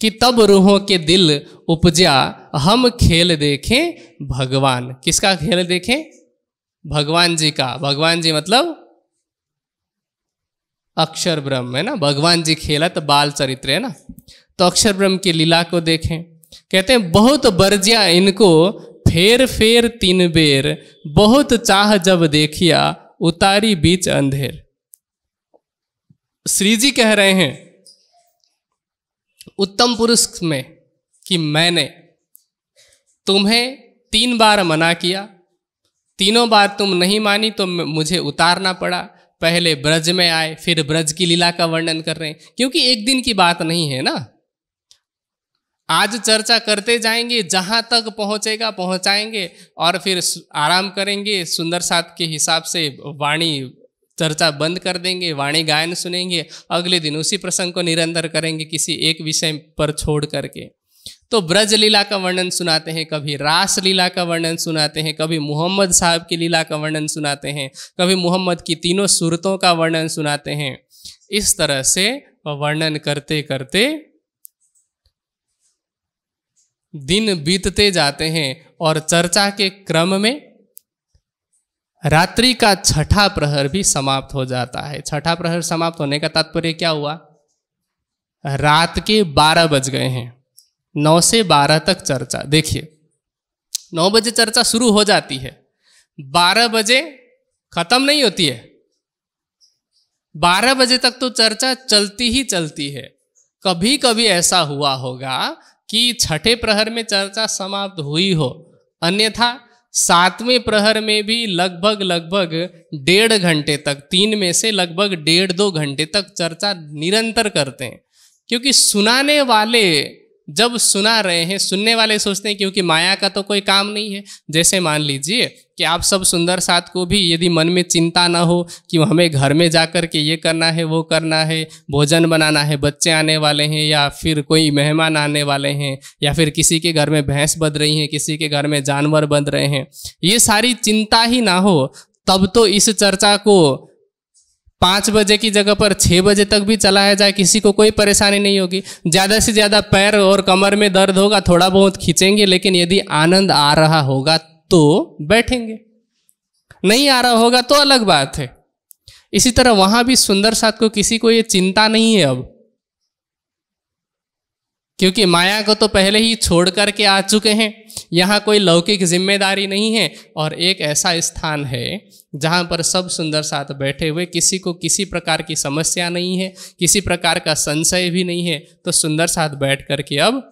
कि तब रूहों के दिल उपजा हम खेल देखें भगवान किसका खेल देखें भगवान जी का भगवान जी मतलब अक्षर ब्रह्म है ना भगवान जी खेला तो बाल चरित्र है ना तो अक्षर ब्रह्म की लीला को देखें कहते हैं बहुत बर्जिया इनको फेर फेर तीन बेर बहुत चाह जब देखिया उतारी बीच अंधेर श्री जी कह रहे हैं उत्तम पुरुष में कि मैंने तुम्हें तीन बार मना किया तीनों बार तुम नहीं मानी तो मुझे उतारना पड़ा पहले ब्रज में आए फिर ब्रज की लीला का वर्णन कर रहे हैं क्योंकि एक दिन की बात नहीं है ना आज चर्चा करते जाएंगे जहां तक पहुंचेगा पहुंचाएंगे और फिर आराम करेंगे सुंदर साथ के हिसाब से वाणी चर्चा बंद कर देंगे वाणी गायन सुनेंगे अगले दिन उसी प्रसंग को निरंतर करेंगे किसी एक विषय पर छोड़ करके तो ब्रज लीला का वर्णन सुनाते हैं कभी रास लीला का वर्णन सुनाते हैं कभी मोहम्मद साहब की लीला का वर्णन सुनाते हैं कभी मोहम्मद की तीनों सूरतों का वर्णन सुनाते हैं इस तरह से वर्णन करते करते दिन बीतते जाते हैं और चर्चा के क्रम में रात्रि का छठा प्रहर भी समाप्त हो जाता है छठा प्रहर समाप्त होने का तात्पर्य क्या हुआ रात के बारह बज गए हैं नौ से बारह तक चर्चा देखिए नौ बजे चर्चा शुरू हो जाती है बारह बजे खत्म नहीं होती है बारह बजे तक तो चर्चा चलती ही चलती है कभी कभी ऐसा हुआ होगा कि छठे प्रहर में चर्चा समाप्त हुई हो अन्यथा सातवें प्रहर में भी लगभग लगभग डेढ़ घंटे तक तीन में से लगभग डेढ़ दो घंटे तक चर्चा निरंतर करते हैं क्योंकि सुनाने वाले जब सुना रहे हैं सुनने वाले सोचते हैं क्योंकि माया का तो कोई काम नहीं है जैसे मान लीजिए कि आप सब सुंदर साथ को भी यदि मन में चिंता ना हो कि हमें घर में जा कर के ये करना है वो करना है भोजन बनाना है बच्चे आने वाले हैं या फिर कोई मेहमान आने वाले हैं या फिर किसी के घर में भैंस बंध रही हैं किसी के घर में जानवर बंध रहे हैं ये सारी चिंता ही ना हो तब तो इस चर्चा को पाँच बजे की जगह पर छः बजे तक भी चलाया जाए किसी को कोई परेशानी नहीं होगी ज़्यादा से ज़्यादा पैर और कमर में दर्द होगा थोड़ा बहुत खींचेंगे लेकिन यदि आनंद आ रहा होगा तो बैठेंगे नहीं आ रहा होगा तो अलग बात है इसी तरह वहाँ भी सुंदर साथ को किसी को ये चिंता नहीं है अब क्योंकि माया को तो पहले ही छोड़ कर के आ चुके हैं यहाँ कोई लौकिक जिम्मेदारी नहीं है और एक ऐसा स्थान है जहाँ पर सब सुंदर साथ बैठे हुए किसी को किसी प्रकार की समस्या नहीं है किसी प्रकार का संशय भी नहीं है तो सुंदर साथ बैठ करके अब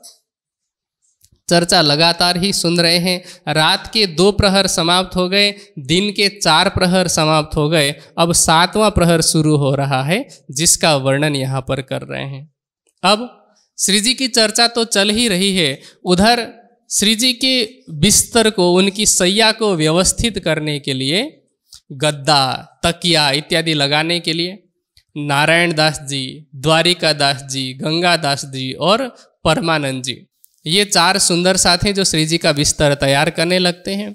चर्चा लगातार ही सुन रहे हैं रात के दो प्रहर समाप्त हो गए दिन के चार प्रहर समाप्त हो गए अब सातवां प्रहर शुरू हो रहा है जिसका वर्णन यहाँ पर कर रहे हैं अब श्री जी की चर्चा तो चल ही रही है उधर श्री जी के बिस्तर को उनकी सैया को व्यवस्थित करने के लिए गद्दा तकिया इत्यादि लगाने के लिए नारायण दास जी द्वारिका दास जी गंगा दास जी और परमानंद जी ये चार सुंदर साथ हैं जो श्री जी का बिस्तर तैयार करने लगते हैं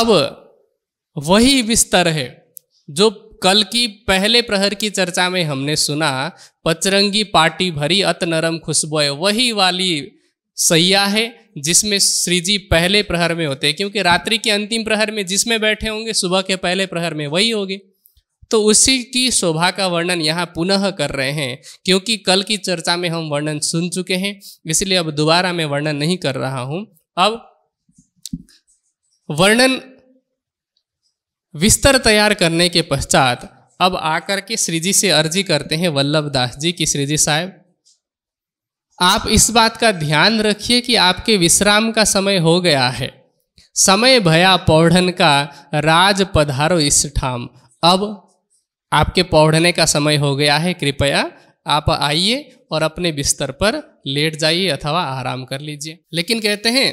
अब वही बिस्तर है जो कल की पहले प्रहर की चर्चा में हमने सुना पचरंगी पार्टी भरी अत नरम खुशबोए वही वाली सैया है जिसमें श्री जी पहले प्रहर में होते हैं क्योंकि रात्रि के अंतिम प्रहर में जिसमें बैठे होंगे सुबह के पहले प्रहर में वही होगी तो उसी की शोभा का वर्णन यहाँ पुनः कर रहे हैं क्योंकि कल की चर्चा में हम वर्णन सुन चुके हैं इसलिए अब दोबारा मैं वर्णन नहीं कर रहा हूँ अब वर्णन विस्तर तैयार करने के पश्चात अब आकर के श्रीजी से अर्जी करते हैं वल्लभ दास जी की श्री जी साहब आप इस बात का ध्यान रखिए कि आपके विश्राम का समय हो गया है समय भया पौढ़न का राज पधारो इस ठाम अब आपके पौढ़ने का समय हो गया है कृपया आप आइए और अपने बिस्तर पर लेट जाइए अथवा आराम कर लीजिए लेकिन कहते हैं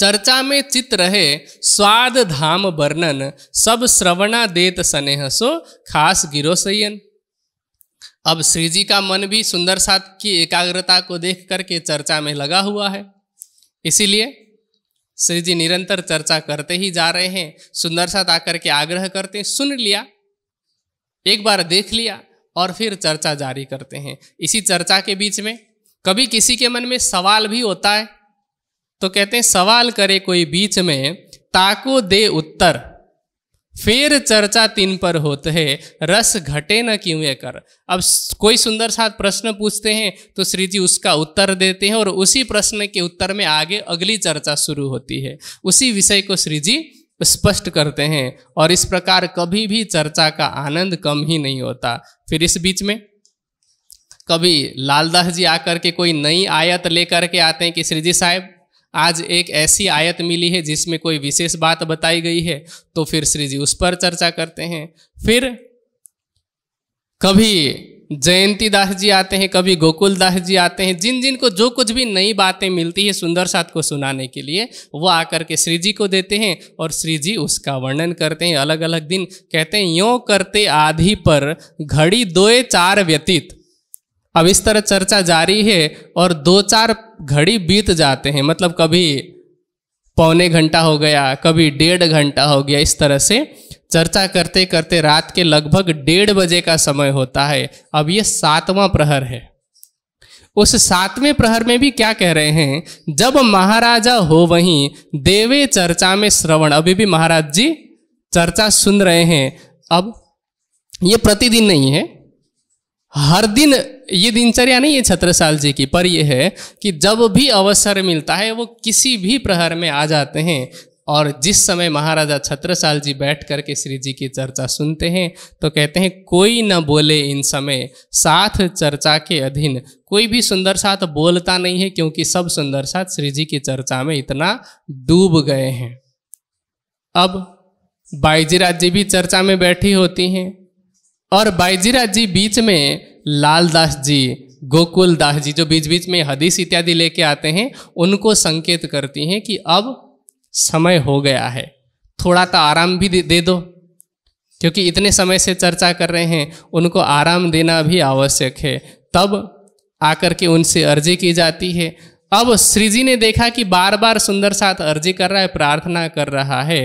चर्चा में चित रहे स्वाद धाम वर्णन सब श्रवणा देत स्नेह सो खास गिरो सयन अब श्री जी का मन भी सुंदर साथ की एकाग्रता को देख करके चर्चा में लगा हुआ है इसीलिए श्री जी निरंतर चर्चा करते ही जा रहे हैं सुंदर साथ आकर के आग्रह करते हैं सुन लिया एक बार देख लिया और फिर चर्चा जारी करते हैं इसी चर्चा के बीच में कभी किसी के मन में सवाल भी होता है तो कहते हैं सवाल करे कोई बीच में ताको दे उत्तर फिर चर्चा तीन पर होते है रस घटे न क्यों कर अब कोई सुंदर साथ प्रश्न पूछते हैं तो श्री जी उसका उत्तर देते हैं और उसी प्रश्न के उत्तर में आगे अगली चर्चा शुरू होती है उसी विषय को श्री जी स्पष्ट करते हैं और इस प्रकार कभी भी चर्चा का आनंद कम ही नहीं होता फिर इस बीच में कभी लालदास जी आकर के कोई नई आयत लेकर के आते हैं कि श्री जी साहब आज एक ऐसी आयत मिली है जिसमें कोई विशेष बात बताई गई है तो फिर श्री जी उस पर चर्चा करते हैं फिर कभी जयंती दास जी आते हैं कभी गोकुल दास जी आते हैं जिन जिन को जो कुछ भी नई बातें मिलती है सुंदर सात को सुनाने के लिए वो आकर के श्री जी को देते हैं और श्री जी उसका वर्णन करते हैं अलग अलग दिन कहते हैं यो करते आधी पर घड़ी दोए चार व्यतीत अब इस तरह चर्चा जारी है और दो चार घड़ी बीत जाते हैं मतलब कभी पौने घंटा हो गया कभी डेढ़ घंटा हो गया इस तरह से चर्चा करते करते रात के लगभग डेढ़ बजे का समय होता है अब ये सातवां प्रहर है उस सातवें प्रहर में भी क्या कह रहे हैं जब महाराजा हो वहीं देवे चर्चा में श्रवण अभी भी महाराज जी चर्चा सुन रहे हैं अब ये प्रतिदिन नहीं है हर दिन ये दिनचर्या नहीं है छत्रसाल जी की पर यह है कि जब भी अवसर मिलता है वो किसी भी प्रहर में आ जाते हैं और जिस समय महाराजा छत्रसाल जी बैठ कर के श्री जी की चर्चा सुनते हैं तो कहते हैं कोई न बोले इन समय साथ चर्चा के अधीन कोई भी सुंदर साथ बोलता नहीं है क्योंकि सब सुंदर साथ श्री जी की चर्चा में इतना डूब गए हैं अब बाईजीराज जी भी चर्चा में बैठी होती हैं और बाईजीरा जी बीच में लालदास जी गोकुल दास जी जो बीच बीच में हदीस इत्यादि लेके आते हैं उनको संकेत करती हैं कि अब समय हो गया है थोड़ा तो आराम भी दे दो क्योंकि इतने समय से चर्चा कर रहे हैं उनको आराम देना भी आवश्यक है तब आकर के उनसे अर्जी की जाती है अब श्री जी ने देखा कि बार बार सुंदर साथ अर्जी कर रहा है प्रार्थना कर रहा है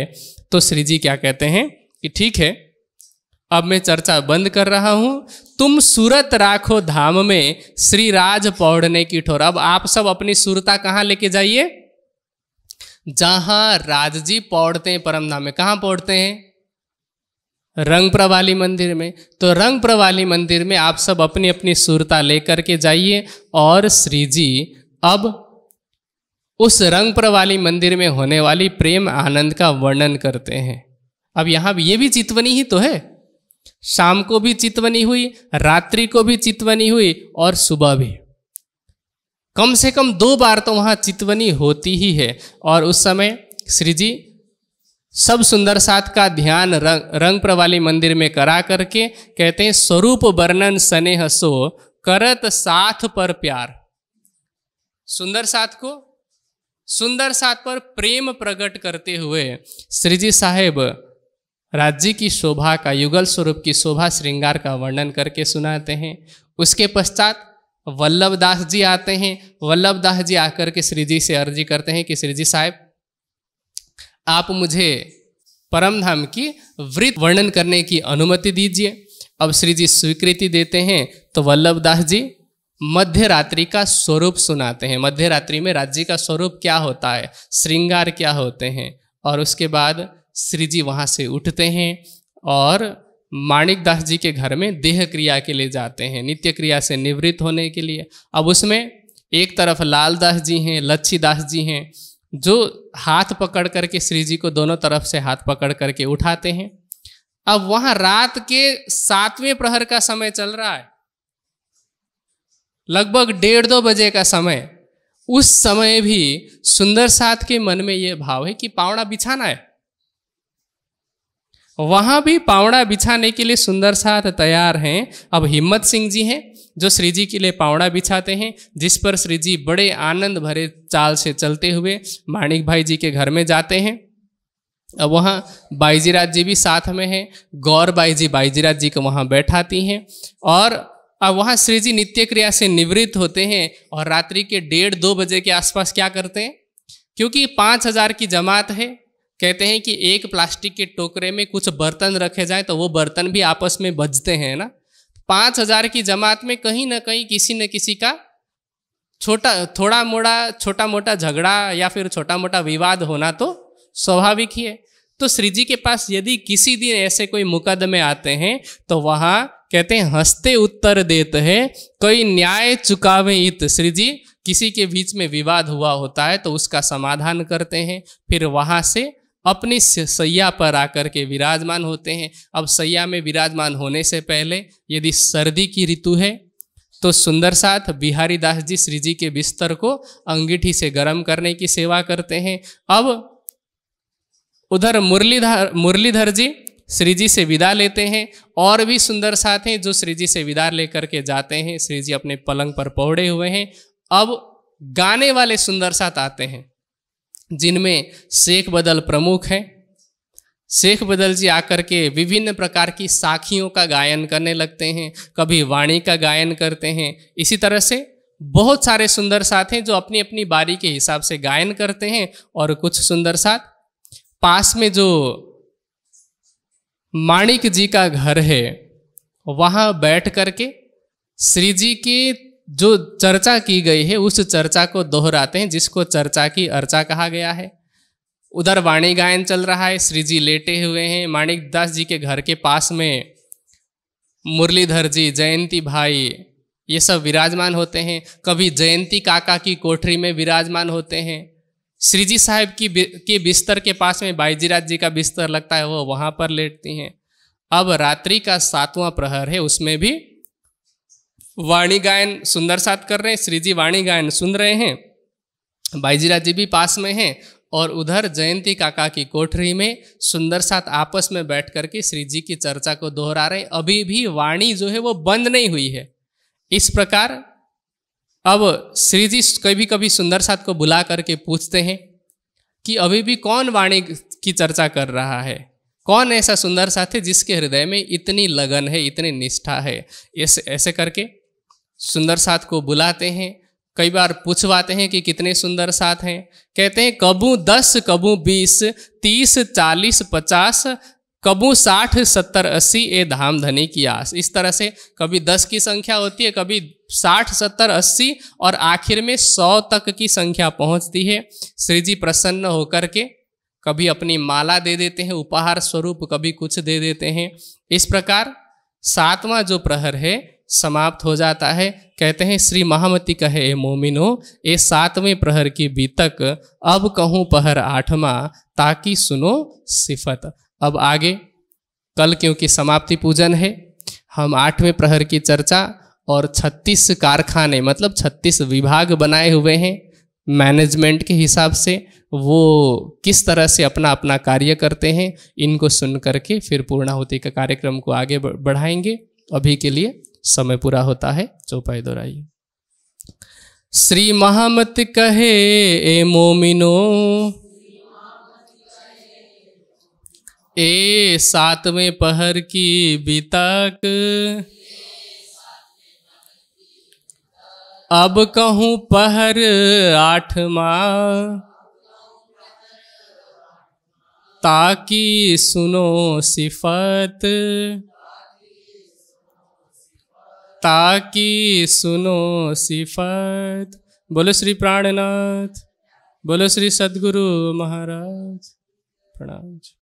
तो श्री जी क्या कहते हैं कि ठीक है अब मैं चर्चा बंद कर रहा हूं तुम सूरत राखो धाम में श्री राज पौड़ने की ठोर अब आप सब अपनी सुरता कहाँ लेके जाइए जहां राजजी पौड़ते हैं परम धाम में कहाँ पौड़ते हैं रंग प्रवाली मंदिर में तो रंग प्रवाली मंदिर में आप सब अपनी अपनी सुरता लेकर के जाइए और श्री जी अब उस रंग प्रवाली मंदिर में होने वाली प्रेम आनंद का वर्णन करते हैं अब यहाँ ये भी चितवनी ही तो है शाम को भी चितवनी हुई रात्रि को भी चितवनी हुई और सुबह भी कम से कम दो बार तो वहाँ चितवनी होती ही है और उस समय श्री जी सब सुंदर साथ का ध्यान रंग रंग प्रवाली मंदिर में करा करके कहते हैं स्वरूप वर्णन स्नेह सो करत साथ पर प्यार सुंदर साथ को सुंदर साथ पर प्रेम प्रकट करते हुए श्रीजी साहेब राज्य की शोभा का युगल स्वरूप की शोभा श्रृंगार का वर्णन करके सुनाते हैं उसके पश्चात वल्लभ दास जी आते हैं वल्लभ दास जी आकर के श्री जी से अर्जी करते हैं कि श्री जी साहब आप मुझे परमधाम की वृत्त वर्णन करने की अनुमति दीजिए अब श्री जी स्वीकृति देते हैं तो वल्लभ दास जी मध्य रात्रि का स्वरूप सुनाते हैं मध्य रात्रि में राज्य का स्वरूप क्या होता है श्रृंगार क्या होते हैं और उसके बाद श्री जी वहाँ से उठते हैं और माणिकदास जी के घर में देह क्रिया के लिए जाते हैं नित्य क्रिया से निवृत्त होने के लिए अब उसमें एक तरफ लालदास जी हैं लच्छीदास जी हैं जो हाथ पकड़ करके श्री जी को दोनों तरफ से हाथ पकड़ करके उठाते हैं अब वहां रात के सातवें प्रहर का समय चल रहा है लगभग डेढ़ दो बजे का समय उस समय भी सुंदर साथ के मन में यह भाव है कि पावड़ा बिछाना है वहाँ भी पावड़ा बिछाने के लिए सुंदर साथ तैयार हैं अब हिम्मत सिंह जी हैं जो श्री जी के लिए पावड़ा बिछाते हैं जिस पर श्री जी बड़े आनंद भरे चाल से चलते हुए माणिक भाई जी के घर में जाते हैं अब वहाँ बाईजीराज जी भी साथ में हैं गौर बाई जी बाईजीराज जी को वहाँ बैठाती हैं और अब वहाँ श्री जी नित्य क्रिया से निवृत्त होते हैं और रात्रि के डेढ़ दो बजे के आसपास क्या करते हैं क्योंकि पाँच हजार की जमात है कहते हैं कि एक प्लास्टिक के टोकरे में कुछ बर्तन रखे जाए तो वो बर्तन भी आपस में बजते हैं ना पाँच हजार की जमात में कहीं ना कहीं किसी न किसी का छोटा थोड़ा मोड़ा छोटा मोटा झगड़ा या फिर छोटा मोटा विवाद होना तो स्वाभाविक ही है तो श्री जी के पास यदि किसी दिन ऐसे कोई मुकदमे आते हैं तो वहाँ कहते हैं हंसते उत्तर देते हैं कोई न्याय चुकावे इत श्री जी किसी के बीच में विवाद हुआ होता है तो उसका समाधान करते हैं फिर वहाँ से अपनी सैया पर आकर के विराजमान होते हैं अब सैया में विराजमान होने से पहले यदि सर्दी की ऋतु है तो सुंदर साथ बिहारी दास जी श्री जी के बिस्तर को अंगीठी से गर्म करने की सेवा करते हैं अब उधर मुरलीधर मुरलीधर जी श्री जी से विदा लेते हैं और भी सुंदर साथ हैं जो श्री जी से विदा लेकर के जाते हैं श्री जी अपने पलंग पर पौड़े हुए हैं अब गाने वाले सुंदर साथ आते हैं जिनमें शेख बदल प्रमुख हैं शेख बदल जी आकर के विभिन्न प्रकार की साखियों का गायन करने लगते हैं कभी वाणी का गायन करते हैं इसी तरह से बहुत सारे सुंदर साथ हैं जो अपनी अपनी बारी के हिसाब से गायन करते हैं और कुछ सुंदर साथ पास में जो माणिक जी का घर है वहाँ बैठ करके श्री जी के जो चर्चा की गई है उस चर्चा को दोहराते हैं जिसको चर्चा की अर्चा कहा गया है उधर वाणी गायन चल रहा है श्री जी लेटे हुए हैं माणिक दास जी के घर के पास में मुरलीधर जी जयंती भाई ये सब विराजमान होते हैं कभी जयंती काका की कोठरी में विराजमान होते हैं श्री जी साहब की के बिस्तर के पास में बाईजीराज जी का बिस्तर लगता है वो वहाँ पर लेटती हैं अब रात्रि का सातवां प्रहर है उसमें भी वाणी गायन सुंदर साथ कर रहे हैं श्री जी वाणी गायन सुन रहे हैं बाईजीरा जी भी पास में हैं और उधर जयंती काका की कोठरी में सुंदर साथ आपस में बैठ करके श्री जी की चर्चा को दोहरा रहे अभी भी वाणी जो है वो बंद नहीं हुई है इस प्रकार अब श्री जी कभी कभी सुंदर साथ को बुला करके पूछते हैं कि अभी भी कौन वाणी की चर्चा कर रहा है कौन ऐसा सुंदर साथ है जिसके हृदय में इतनी लगन है इतनी निष्ठा है ऐसे ऐसे करके सुंदर साथ को बुलाते हैं कई बार पूछवाते हैं कि कितने सुंदर साथ हैं कहते हैं कबू दस कबू बीस तीस चालीस पचास कबू साठ सत्तर अस्सी ए धाम धनी की आस इस तरह से कभी दस की संख्या होती है कभी साठ सत्तर अस्सी और आखिर में सौ तक की संख्या पहुंचती है श्री जी प्रसन्न होकर के कभी अपनी माला दे देते हैं उपहार स्वरूप कभी कुछ दे देते हैं इस प्रकार सातवां जो प्रहर है समाप्त हो जाता है कहते हैं श्री महामती कहे ए मोमिनो ए सातवें प्रहर की बीतक अब कहूँ पहर आठवा ताकि सुनो सिफत अब आगे कल क्योंकि समाप्ति पूजन है हम आठवें प्रहर की चर्चा और 36 कारखाने मतलब 36 विभाग बनाए हुए हैं मैनेजमेंट के हिसाब से वो किस तरह से अपना अपना कार्य करते हैं इनको सुन करके फिर पूर्णाहुति का कार्यक्रम को आगे बढ़ाएंगे अभी के लिए समय पूरा होता है चौपाई दोहराइए श्री महामत कहे ए मोमिनो ए सातवें पहर की बीतक अब कहूँ पहर आठवा ताकि सुनो सिफत ताकि सुनो सिफत बोलो श्री प्राणनाथ बोलो श्री सदगुरु महाराज प्रणाम